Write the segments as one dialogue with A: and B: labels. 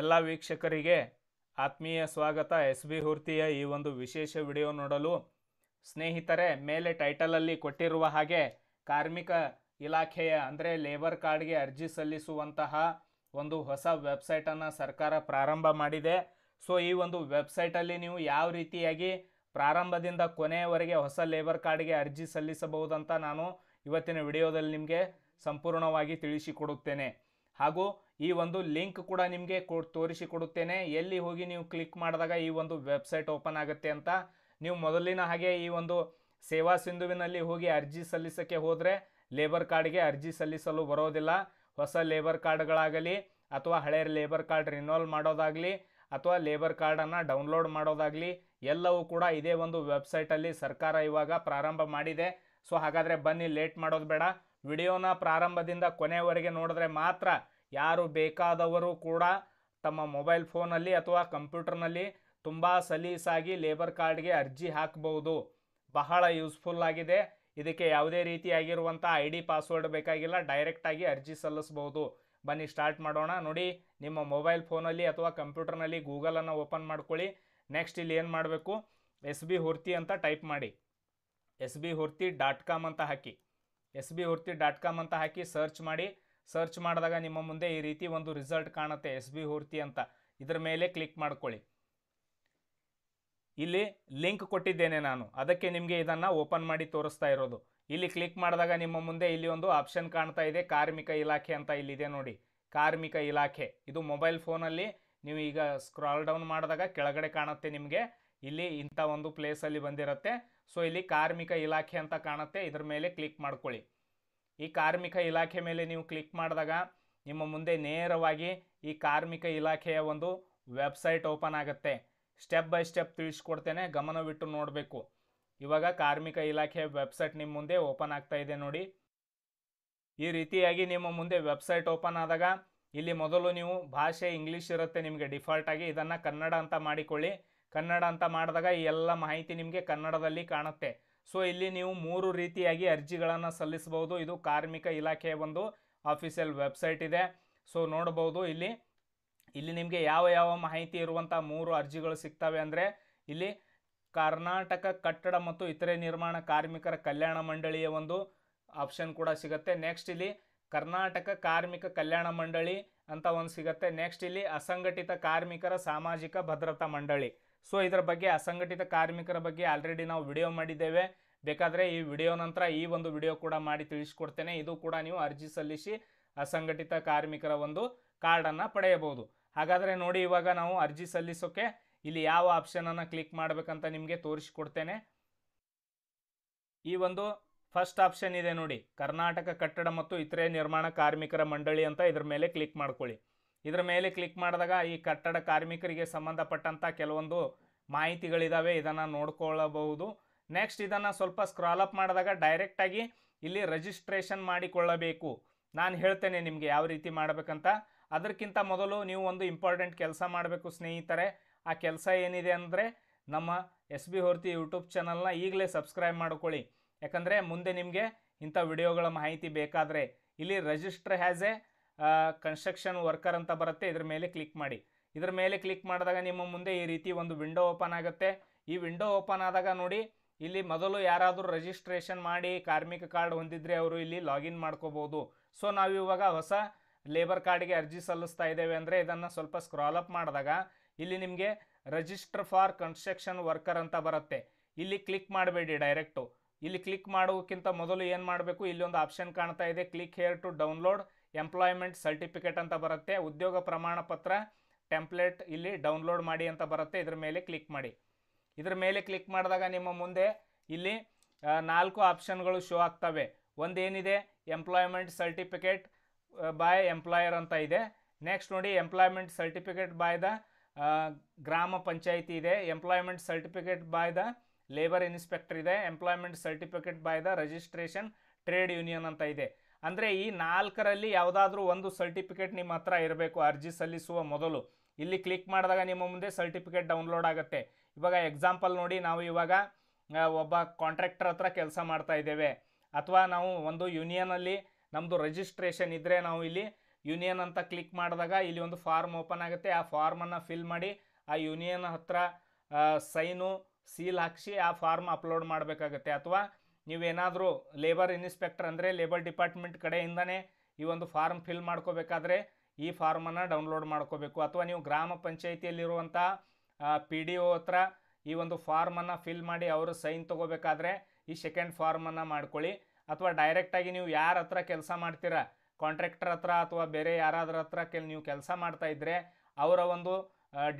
A: ಎಲ್ಲ ವೀಕ್ಷಕರಿಗೆ ಆತ್ಮೀಯ ಸ್ವಾಗತ ಎಸ್ ಬಿ ಹುರ್ತಿಯ ಈ ಒಂದು ವಿಶೇಷ ವಿಡಿಯೋ ನೋಡಲು ಸ್ನೇಹಿತರೆ ಮೇಲೆ ಟೈಟಲಲ್ಲಿ ಕೊಟ್ಟಿರುವ ಹಾಗೆ ಕಾರ್ಮಿಕ ಇಲಾಖೆಯ ಅಂದರೆ ಲೇಬರ್ ಕಾರ್ಡ್ಗೆ ಅರ್ಜಿ ಸಲ್ಲಿಸುವಂತಹ ಒಂದು ಹೊಸ ವೆಬ್ಸೈಟನ್ನು ಸರ್ಕಾರ ಪ್ರಾರಂಭ ಮಾಡಿದೆ ಸೊ ಈ ಒಂದು ವೆಬ್ಸೈಟಲ್ಲಿ ನೀವು ಯಾವ ರೀತಿಯಾಗಿ ಪ್ರಾರಂಭದಿಂದ ಕೊನೆಯವರೆಗೆ ಹೊಸ ಲೇಬರ್ ಕಾರ್ಡ್ಗೆ ಅರ್ಜಿ ಸಲ್ಲಿಸಬಹುದಂತ ನಾನು ಇವತ್ತಿನ ವಿಡಿಯೋದಲ್ಲಿ ನಿಮಗೆ ಸಂಪೂರ್ಣವಾಗಿ ತಿಳಿಸಿಕೊಡುತ್ತೇನೆ ಹಾಗೂ ಈ ಒಂದು ಲಿಂಕ್ ಕೂಡ ನಿಮಗೆ ತೋರಿಸಿ ಕೊಡುತ್ತೇನೆ ಎಲ್ಲಿ ಹೋಗಿ ನೀವು ಕ್ಲಿಕ್ ಮಾಡಿದಾಗ ಈ ಒಂದು ವೆಬ್ಸೈಟ್ ಓಪನ್ ಆಗುತ್ತೆ ಅಂತ ನೀವು ಮೊದಲಿನ ಹಾಗೆ ಈ ಒಂದು ಸೇವಾ ಸಿಂಧುವಿನಲ್ಲಿ ಹೋಗಿ ಅರ್ಜಿ ಸಲ್ಲಿಸೋಕ್ಕೆ ಹೋದರೆ ಲೇಬರ್ ಕಾರ್ಡ್ಗೆ ಅರ್ಜಿ ಸಲ್ಲಿಸಲು ಬರೋದಿಲ್ಲ ಹೊಸ ಲೇಬರ್ ಕಾರ್ಡ್ಗಳಾಗಲಿ ಅಥವಾ ಹಳೆಯ ಲೇಬರ್ ಕಾರ್ಡ್ ರಿನೋಲ್ ಮಾಡೋದಾಗಲಿ ಅಥವಾ ಲೇಬರ್ ಕಾರ್ಡನ್ನು ಡೌನ್ಲೋಡ್ ಮಾಡೋದಾಗಲಿ ಎಲ್ಲವೂ ಕೂಡ ಇದೇ ಒಂದು ವೆಬ್ಸೈಟಲ್ಲಿ ಸರ್ಕಾರ ಇವಾಗ ಪ್ರಾರಂಭ ಮಾಡಿದೆ ಸೊ ಹಾಗಾದರೆ ಬನ್ನಿ ಲೇಟ್ ಮಾಡೋದು ಬೇಡ ವಿಡಿಯೋನ ಪ್ರಾರಂಭದಿಂದ ಕೊನೆಯವರೆಗೆ ನೋಡಿದ್ರೆ ಮಾತ್ರ ಯಾರು ಬೇಕಾದವರು ಕೂಡ ತಮ್ಮ ಮೊಬೈಲ್ ಫೋನಲ್ಲಿ ಅಥವಾ ಕಂಪ್ಯೂಟರ್ನಲ್ಲಿ ತುಂಬ ಸಲೀಸಾಗಿ ಲೇಬರ್ ಕಾರ್ಡ್ಗೆ ಅರ್ಜಿ ಹಾಕಬಹುದು ಬಹಳ ಯೂಸ್ಫುಲ್ ಆಗಿದೆ ಇದಕ್ಕೆ ಯಾವುದೇ ರೀತಿಯಾಗಿರುವಂಥ ಐ ಡಿ ಪಾಸ್ವರ್ಡ್ ಬೇಕಾಗಿಲ್ಲ ಡೈರೆಕ್ಟಾಗಿ ಅರ್ಜಿ ಸಲ್ಲಿಸ್ಬೋದು ಬನ್ನಿ ಸ್ಟಾರ್ಟ್ ಮಾಡೋಣ ನೋಡಿ ನಿಮ್ಮ ಮೊಬೈಲ್ ಫೋನಲ್ಲಿ ಅಥವಾ ಕಂಪ್ಯೂಟರ್ನಲ್ಲಿ ಗೂಗಲನ್ನು ಓಪನ್ ಮಾಡ್ಕೊಳ್ಳಿ ನೆಕ್ಸ್ಟ್ ಇಲ್ಲಿ ಏನು ಮಾಡಬೇಕು ಎಸ್ ಬಿ ಹುರ್ತಿ ಅಂತ ಟೈಪ್ ಮಾಡಿ ಎಸ್ ಬಿ ಹುರ್ತಿ ಡಾಟ್ ಕಾಮ್ ಅಂತ ಹಾಕಿ ಎಸ್ ಬಿ ಹುರ್ತಿ ಡಾಟ್ ಕಾಮ್ ಅಂತ ಹಾಕಿ ಸರ್ಚ್ ಮಾಡಿ ಸರ್ಚ್ ಮಾಡಿದಾಗ ನಿಮ್ಮ ಮುಂದೆ ಈ ರೀತಿ ಒಂದು ರಿಸಲ್ಟ್ ಕಾಣುತ್ತೆ ಎಸ್ ಬಿ ಹುರ್ತಿ ಅಂತ ಇದರ ಮೇಲೆ ಕ್ಲಿಕ್ ಮಾಡ್ಕೊಳ್ಳಿ ಇಲ್ಲಿ ಲಿಂಕ್ ಕೊಟ್ಟಿದ್ದೇನೆ ನಾನು ಅದಕ್ಕೆ ನಿಮಗೆ ಇದನ್ನು ಓಪನ್ ಮಾಡಿ ತೋರಿಸ್ತಾ ಇರೋದು ಇಲ್ಲಿ ಕ್ಲಿಕ್ ಮಾಡಿದಾಗ ನಿಮ್ಮ ಮುಂದೆ ಇಲ್ಲಿ ಒಂದು ಆಪ್ಷನ್ ಕಾಣ್ತಾ ಇದೆ ಕಾರ್ಮಿಕ ಇಲಾಖೆ ಅಂತ ಇಲ್ಲಿದೆ ನೋಡಿ ಕಾರ್ಮಿಕ ಇಲಾಖೆ ಇದು ಮೊಬೈಲ್ ಫೋನಲ್ಲಿ ನೀವು ಈಗ ಸ್ಕ್ರಾಲ್ ಡೌನ್ ಮಾಡಿದಾಗ ಕೆಳಗಡೆ ಕಾಣುತ್ತೆ ನಿಮಗೆ ಇಲ್ಲಿ ಇಂಥ ಒಂದು ಪ್ಲೇಸಲ್ಲಿ ಬಂದಿರುತ್ತೆ ಸೊ ಇಲ್ಲಿ ಕಾರ್ಮಿಕ ಇಲಾಖೆ ಅಂತ ಕಾಣುತ್ತೆ ಇದರ ಮೇಲೆ ಕ್ಲಿಕ್ ಮಾಡ್ಕೊಳ್ಳಿ ಈ ಕಾರ್ಮಿಕ ಇಲಾಖೆ ಮೇಲೆ ನೀವು ಕ್ಲಿಕ್ ಮಾಡಿದಾಗ ನಿಮ್ಮ ಮುಂದೆ ನೇರವಾಗಿ ಈ ಕಾರ್ಮಿಕ ಇಲಾಖೆಯ ಒಂದು ವೆಬ್ಸೈಟ್ ಓಪನ್ ಆಗುತ್ತೆ ಸ್ಟೆಪ್ ಬೈ ಸ್ಟೆಪ್ ತಿಳಿಸ್ಕೊಡ್ತೇನೆ ಗಮನವಿಟ್ಟು ನೋಡಬೇಕು ಇವಾಗ ಕಾರ್ಮಿಕ ಇಲಾಖೆಯ ವೆಬ್ಸೈಟ್ ನಿಮ್ಮ ಮುಂದೆ ಓಪನ್ ಆಗ್ತಾ ಇದೆ ನೋಡಿ ಈ ರೀತಿಯಾಗಿ ನಿಮ್ಮ ಮುಂದೆ ವೆಬ್ಸೈಟ್ ಓಪನ್ ಆದಾಗ ಇಲ್ಲಿ ಮೊದಲು ನೀವು ಭಾಷೆ ಇಂಗ್ಲೀಷ್ ಇರುತ್ತೆ ನಿಮಗೆ ಡಿಫಾಲ್ಟಾಗಿ ಇದನ್ನು ಕನ್ನಡ ಅಂತ ಮಾಡಿಕೊಳ್ಳಿ ಕನ್ನಡ ಅಂತ ಮಾಡಿದಾಗ ಈ ಎಲ್ಲ ಮಾಹಿತಿ ನಿಮಗೆ ಕನ್ನಡದಲ್ಲಿ ಕಾಣುತ್ತೆ ಸೊ ಇಲ್ಲಿ ನೀವು ಮೂರು ರೀತಿಯಾಗಿ ಅರ್ಜಿಗಳನ್ನು ಸಲ್ಲಿಸಬಹುದು ಇದು ಕಾರ್ಮಿಕ ಇಲಾಖೆಯ ಒಂದು ಆಫೀಸಿಯಲ್ ವೆಬ್ಸೈಟ್ ಇದೆ ಸೊ ನೋಡಬಹುದು ಇಲ್ಲಿ ಇಲ್ಲಿ ನಿಮಗೆ ಯಾವ ಯಾವ ಮಾಹಿತಿ ಇರುವಂಥ ಮೂರು ಅರ್ಜಿಗಳು ಸಿಗ್ತವೆ ಅಂದರೆ ಇಲ್ಲಿ ಕರ್ನಾಟಕ ಕಟ್ಟಡ ಮತ್ತು ಇತರೆ ನಿರ್ಮಾಣ ಕಾರ್ಮಿಕರ ಕಲ್ಯಾಣ ಮಂಡಳಿಯ ಒಂದು ಆಪ್ಷನ್ ಕೂಡ ಸಿಗುತ್ತೆ ನೆಕ್ಸ್ಟ್ ಇಲ್ಲಿ ಕರ್ನಾಟಕ ಕಾರ್ಮಿಕ ಕಲ್ಯಾಣ ಮಂಡಳಿ ಅಂತ ಒಂದು ಸಿಗುತ್ತೆ ನೆಕ್ಸ್ಟ್ ಇಲ್ಲಿ ಅಸಂಘಟಿತ ಕಾರ್ಮಿಕರ ಸಾಮಾಜಿಕ ಭದ್ರತಾ ಮಂಡಳಿ ಸೊ ಇದರ ಬಗ್ಗೆ ಅಸಂಘಟಿತ ಕಾರ್ಮಿಕರ ಬಗ್ಗೆ ಆಲ್ರೆಡಿ ನಾವು ವಿಡಿಯೋ ಮಾಡಿದ್ದೇವೆ ಬೇಕಾದರೆ ಈ ವಿಡಿಯೋ ನಂತರ ಈ ಒಂದು ವಿಡಿಯೋ ಕೂಡ ಮಾಡಿ ತಿಳಿಸ್ಕೊಡ್ತೇನೆ ಇದು ಕೂಡ ನೀವು ಅರ್ಜಿ ಸಲ್ಲಿಸಿ ಅಸಂಘಟಿತ ಕಾರ್ಮಿಕರ ಒಂದು ಕಾರ್ಡನ್ನು ಪಡೆಯಬಹುದು ಹಾಗಾದರೆ ನೋಡಿ ಇವಾಗ ನಾವು ಅರ್ಜಿ ಸಲ್ಲಿಸೋಕೆ ಇಲ್ಲಿ ಯಾವ ಆಪ್ಷನನ್ನು ಕ್ಲಿಕ್ ಮಾಡಬೇಕಂತ ನಿಮಗೆ ತೋರಿಸಿಕೊಡ್ತೇನೆ ಈ ಒಂದು ಫಸ್ಟ್ ಆಪ್ಷನ್ ಇದೆ ನೋಡಿ ಕರ್ನಾಟಕ ಕಟ್ಟಡ ಮತ್ತು ಇತರೆ ನಿರ್ಮಾಣ ಕಾರ್ಮಿಕರ ಮಂಡಳಿ ಅಂತ ಇದ್ರ ಮೇಲೆ ಕ್ಲಿಕ್ ಮಾಡ್ಕೊಳ್ಳಿ ಇದರ ಮೇಲೆ ಕ್ಲಿಕ್ ಮಾಡಿದಾಗ ಈ ಕಟ್ಟಡ ಕಾರ್ಮಿಕರಿಗೆ ಸಂಬಂಧಪಟ್ಟಂಥ ಕೆಲವೊಂದು ಮಾಹಿತಿಗಳಿದ್ದಾವೆ ಇದನ್ನು ನೋಡಿಕೊಳ್ಳಬಹುದು ನೆಕ್ಸ್ಟ್ ಇದನ್ನು ಸ್ವಲ್ಪ ಸ್ಕ್ರಾಲ್ ಅಪ್ ಮಾಡಿದಾಗ ಡೈರೆಕ್ಟಾಗಿ ಇಲ್ಲಿ ರಿಜಿಸ್ಟ್ರೇಷನ್ ಮಾಡಿಕೊಳ್ಳಬೇಕು ನಾನು ಹೇಳ್ತೇನೆ ನಿಮಗೆ ಯಾವ ರೀತಿ ಮಾಡಬೇಕಂತ ಅದಕ್ಕಿಂತ ಮೊದಲು ನೀವು ಒಂದು ಇಂಪಾರ್ಟೆಂಟ್ ಕೆಲಸ ಮಾಡಬೇಕು ಸ್ನೇಹಿತರೆ ಆ ಕೆಲಸ ಏನಿದೆ ಅಂದರೆ ನಮ್ಮ ಎಸ್ ಬಿ ಹೊರ್ತಿ ಯೂಟ್ಯೂಬ್ ಚಾನಲ್ನ ಈಗಲೇ ಸಬ್ಸ್ಕ್ರೈಬ್ ಮಾಡ್ಕೊಳ್ಳಿ ಯಾಕಂದರೆ ಮುಂದೆ ನಿಮಗೆ ಇಂಥ ವಿಡಿಯೋಗಳ ಮಾಹಿತಿ ಬೇಕಾದರೆ ಇಲ್ಲಿ register has a construction worker ಅಂತ ಬರುತ್ತೆ ಇದ್ರ ಮೇಲೆ ಕ್ಲಿಕ್ ಮಾಡಿ ಇದ್ರ ಮೇಲೆ ಕ್ಲಿಕ್ ಮಾಡಿದಾಗ ನಿಮ್ಮ ಮುಂದೆ ಈ ರೀತಿ ಒಂದು ವಿಂಡೋ ಓಪನ್ ಆಗುತ್ತೆ ಈ ವಿಂಡೋ ಓಪನ್ ಆದಾಗ ನೋಡಿ ಇಲ್ಲಿ ಮೊದಲು ಯಾರಾದರೂ ರಿಜಿಸ್ಟ್ರೇಷನ್ ಮಾಡಿ ಕಾರ್ಮಿಕ ಕಾರ್ಡ್ ಹೊಂದಿದ್ರೆ ಅವರು ಇಲ್ಲಿ ಲಾಗಿನ್ ಮಾಡ್ಕೋಬೋದು ಸೊ ನಾವಿವಾಗ ಹೊಸ ಲೇಬರ್ ಕಾರ್ಡ್ಗೆ ಅರ್ಜಿ ಸಲ್ಲಿಸ್ತಾ ಇದ್ದೇವೆ ಅಂದರೆ ಇದನ್ನು ಸ್ವಲ್ಪ ಸ್ಕ್ರಾಲ್ ಅಪ್ ಮಾಡಿದಾಗ ಇಲ್ಲಿ ನಿಮಗೆ ರಿಜಿಸ್ಟರ್ ಫಾರ್ ಕನ್ಸ್ಟ್ರಕ್ಷನ್ ವರ್ಕರ್ ಅಂತ ಬರುತ್ತೆ ಇಲ್ಲಿ ಕ್ಲಿಕ್ ಮಾಡಬೇಡಿ ಡೈರೆಕ್ಟು ಇಲ್ಲಿ ಕ್ಲಿಕ್ ಮಾಡೋಕ್ಕಿಂತ ಮೊದಲು ಏನು ಮಾಡಬೇಕು ಇಲ್ಲಿ ಒಂದು ಆಪ್ಷನ್ ಕಾಣ್ತಾ ಇದೆ click here to download employment certificate ಅಂತ ಬರುತ್ತೆ ಉದ್ಯೋಗ ಪ್ರಮಾಣ ಪತ್ರ ಟೆಂಪ್ಲೇಟ್ ಇಲ್ಲಿ ಡೌನ್ಲೋಡ್ ಮಾಡಿ ಅಂತ ಬರುತ್ತೆ ಇದ್ರ ಮೇಲೆ ಕ್ಲಿಕ್ ಮಾಡಿ ಇದ್ರ ಮೇಲೆ ಕ್ಲಿಕ್ ಮಾಡಿದಾಗ ನಿಮ್ಮ ಮುಂದೆ ಇಲ್ಲಿ ನಾಲ್ಕು ಆಪ್ಷನ್ಗಳು ಶೋ ಆಗ್ತವೆ ಒಂದೇನಿದೆ ಎಂಪ್ಲಾಯ್ಮೆಂಟ್ ಸರ್ಟಿಫಿಕೇಟ್ ಬಾಯ್ ಎಂಪ್ಲಾಯರ್ ಅಂತ ಇದೆ ನೆಕ್ಸ್ಟ್ ನೋಡಿ employment certificate by the gram panchayat ಇದೆ employment certificate by the labour inspector ಇದೆ employment certificate by the registration trade union ಅಂತ ಇದೆ ಅಂದರೆ ಈ ನಾಲ್ಕರಲ್ಲಿ ಯಾವುದಾದ್ರೂ ಒಂದು ಸರ್ಟಿಫಿಕೇಟ್ ನಿಮ್ಮ ಹತ್ರ ಇರಬೇಕು ಅರ್ಜಿ ಸಲ್ಲಿಸುವ ಮೊದಲು ಇಲ್ಲಿ ಕ್ಲಿಕ್ ಮಾಡಿದಾಗ ನಿಮ್ಮ ಮುಂದೆ ಸರ್ಟಿಫಿಕೇಟ್ ಡೌನ್ಲೋಡ್ ಆಗುತ್ತೆ ಇವಾಗ ಎಕ್ಸಾಂಪಲ್ ನೋಡಿ ನಾವು ಇವಾಗ ಒಬ್ಬ ಕಾಂಟ್ರಾಕ್ಟರ್ ಹತ್ರ ಕೆಲಸ ಮಾಡ್ತಾ ಇದ್ದೇವೆ ಅಥವಾ ನಾವು ಒಂದು ಯೂನಿಯನಲ್ಲಿ ನಮ್ಮದು ರಿಜಿಸ್ಟ್ರೇಷನ್ ಇದ್ದರೆ ನಾವು ಇಲ್ಲಿ ಯೂನಿಯನ್ ಅಂತ ಕ್ಲಿಕ್ ಮಾಡಿದಾಗ ಇಲ್ಲಿ ಒಂದು ಫಾರ್ಮ್ ಓಪನ್ ಆಗುತ್ತೆ ಆ ಫಾರ್ಮನ್ನು ಫಿಲ್ ಮಾಡಿ ಆ ಯೂನಿಯನ್ ಹತ್ರ ಸೈನು ಸೀಲ್ ಹಾಕಿಸಿ ಆ ಫಾರ್ಮ್ ಅಪ್ಲೋಡ್ ಮಾಡಬೇಕಾಗತ್ತೆ ಅಥವಾ ನೀವೇನಾದರೂ ಲೇಬರ್ ಇನ್ಸ್ಪೆಕ್ಟರ್ ಅಂದರೆ ಲೇಬರ್ ಡಿಪಾರ್ಟ್ಮೆಂಟ್ ಕಡೆಯಿಂದನೇ ಈ ಒಂದು ಫಾರ್ಮ್ ಫಿಲ್ ಮಾಡ್ಕೋಬೇಕಾದ್ರೆ ಈ ಫಾರ್ಮನ್ನು ಡೌನ್ಲೋಡ್ ಮಾಡ್ಕೋಬೇಕು ಅಥವಾ ನೀವು ಗ್ರಾಮ ಪಂಚಾಯಿತಿಯಲ್ಲಿರುವಂಥ ಪಿ ಡಿ ಒ ಹತ್ರ ಈ ಒಂದು ಫಾರ್ಮನ್ನು ಫಿಲ್ ಮಾಡಿ ಅವರು ಸೈನ್ ತೊಗೋಬೇಕಾದ್ರೆ ಈ ಸೆಕೆಂಡ್ ಫಾರ್ಮನ್ನು ಮಾಡ್ಕೊಳ್ಳಿ ಅಥವಾ ಡೈರೆಕ್ಟಾಗಿ ನೀವು ಯಾರ ಹತ್ರ ಕೆಲಸ ಮಾಡ್ತೀರಾ ಕಾಂಟ್ರಾಕ್ಟರ್ ಹತ್ರ ಅಥವಾ ಬೇರೆ ಯಾರಾದ್ರ ಹತ್ರ ಕೆಲ್ ನೀವು ಕೆಲಸ ಮಾಡ್ತಾಯಿದ್ರೆ ಅವರ ಒಂದು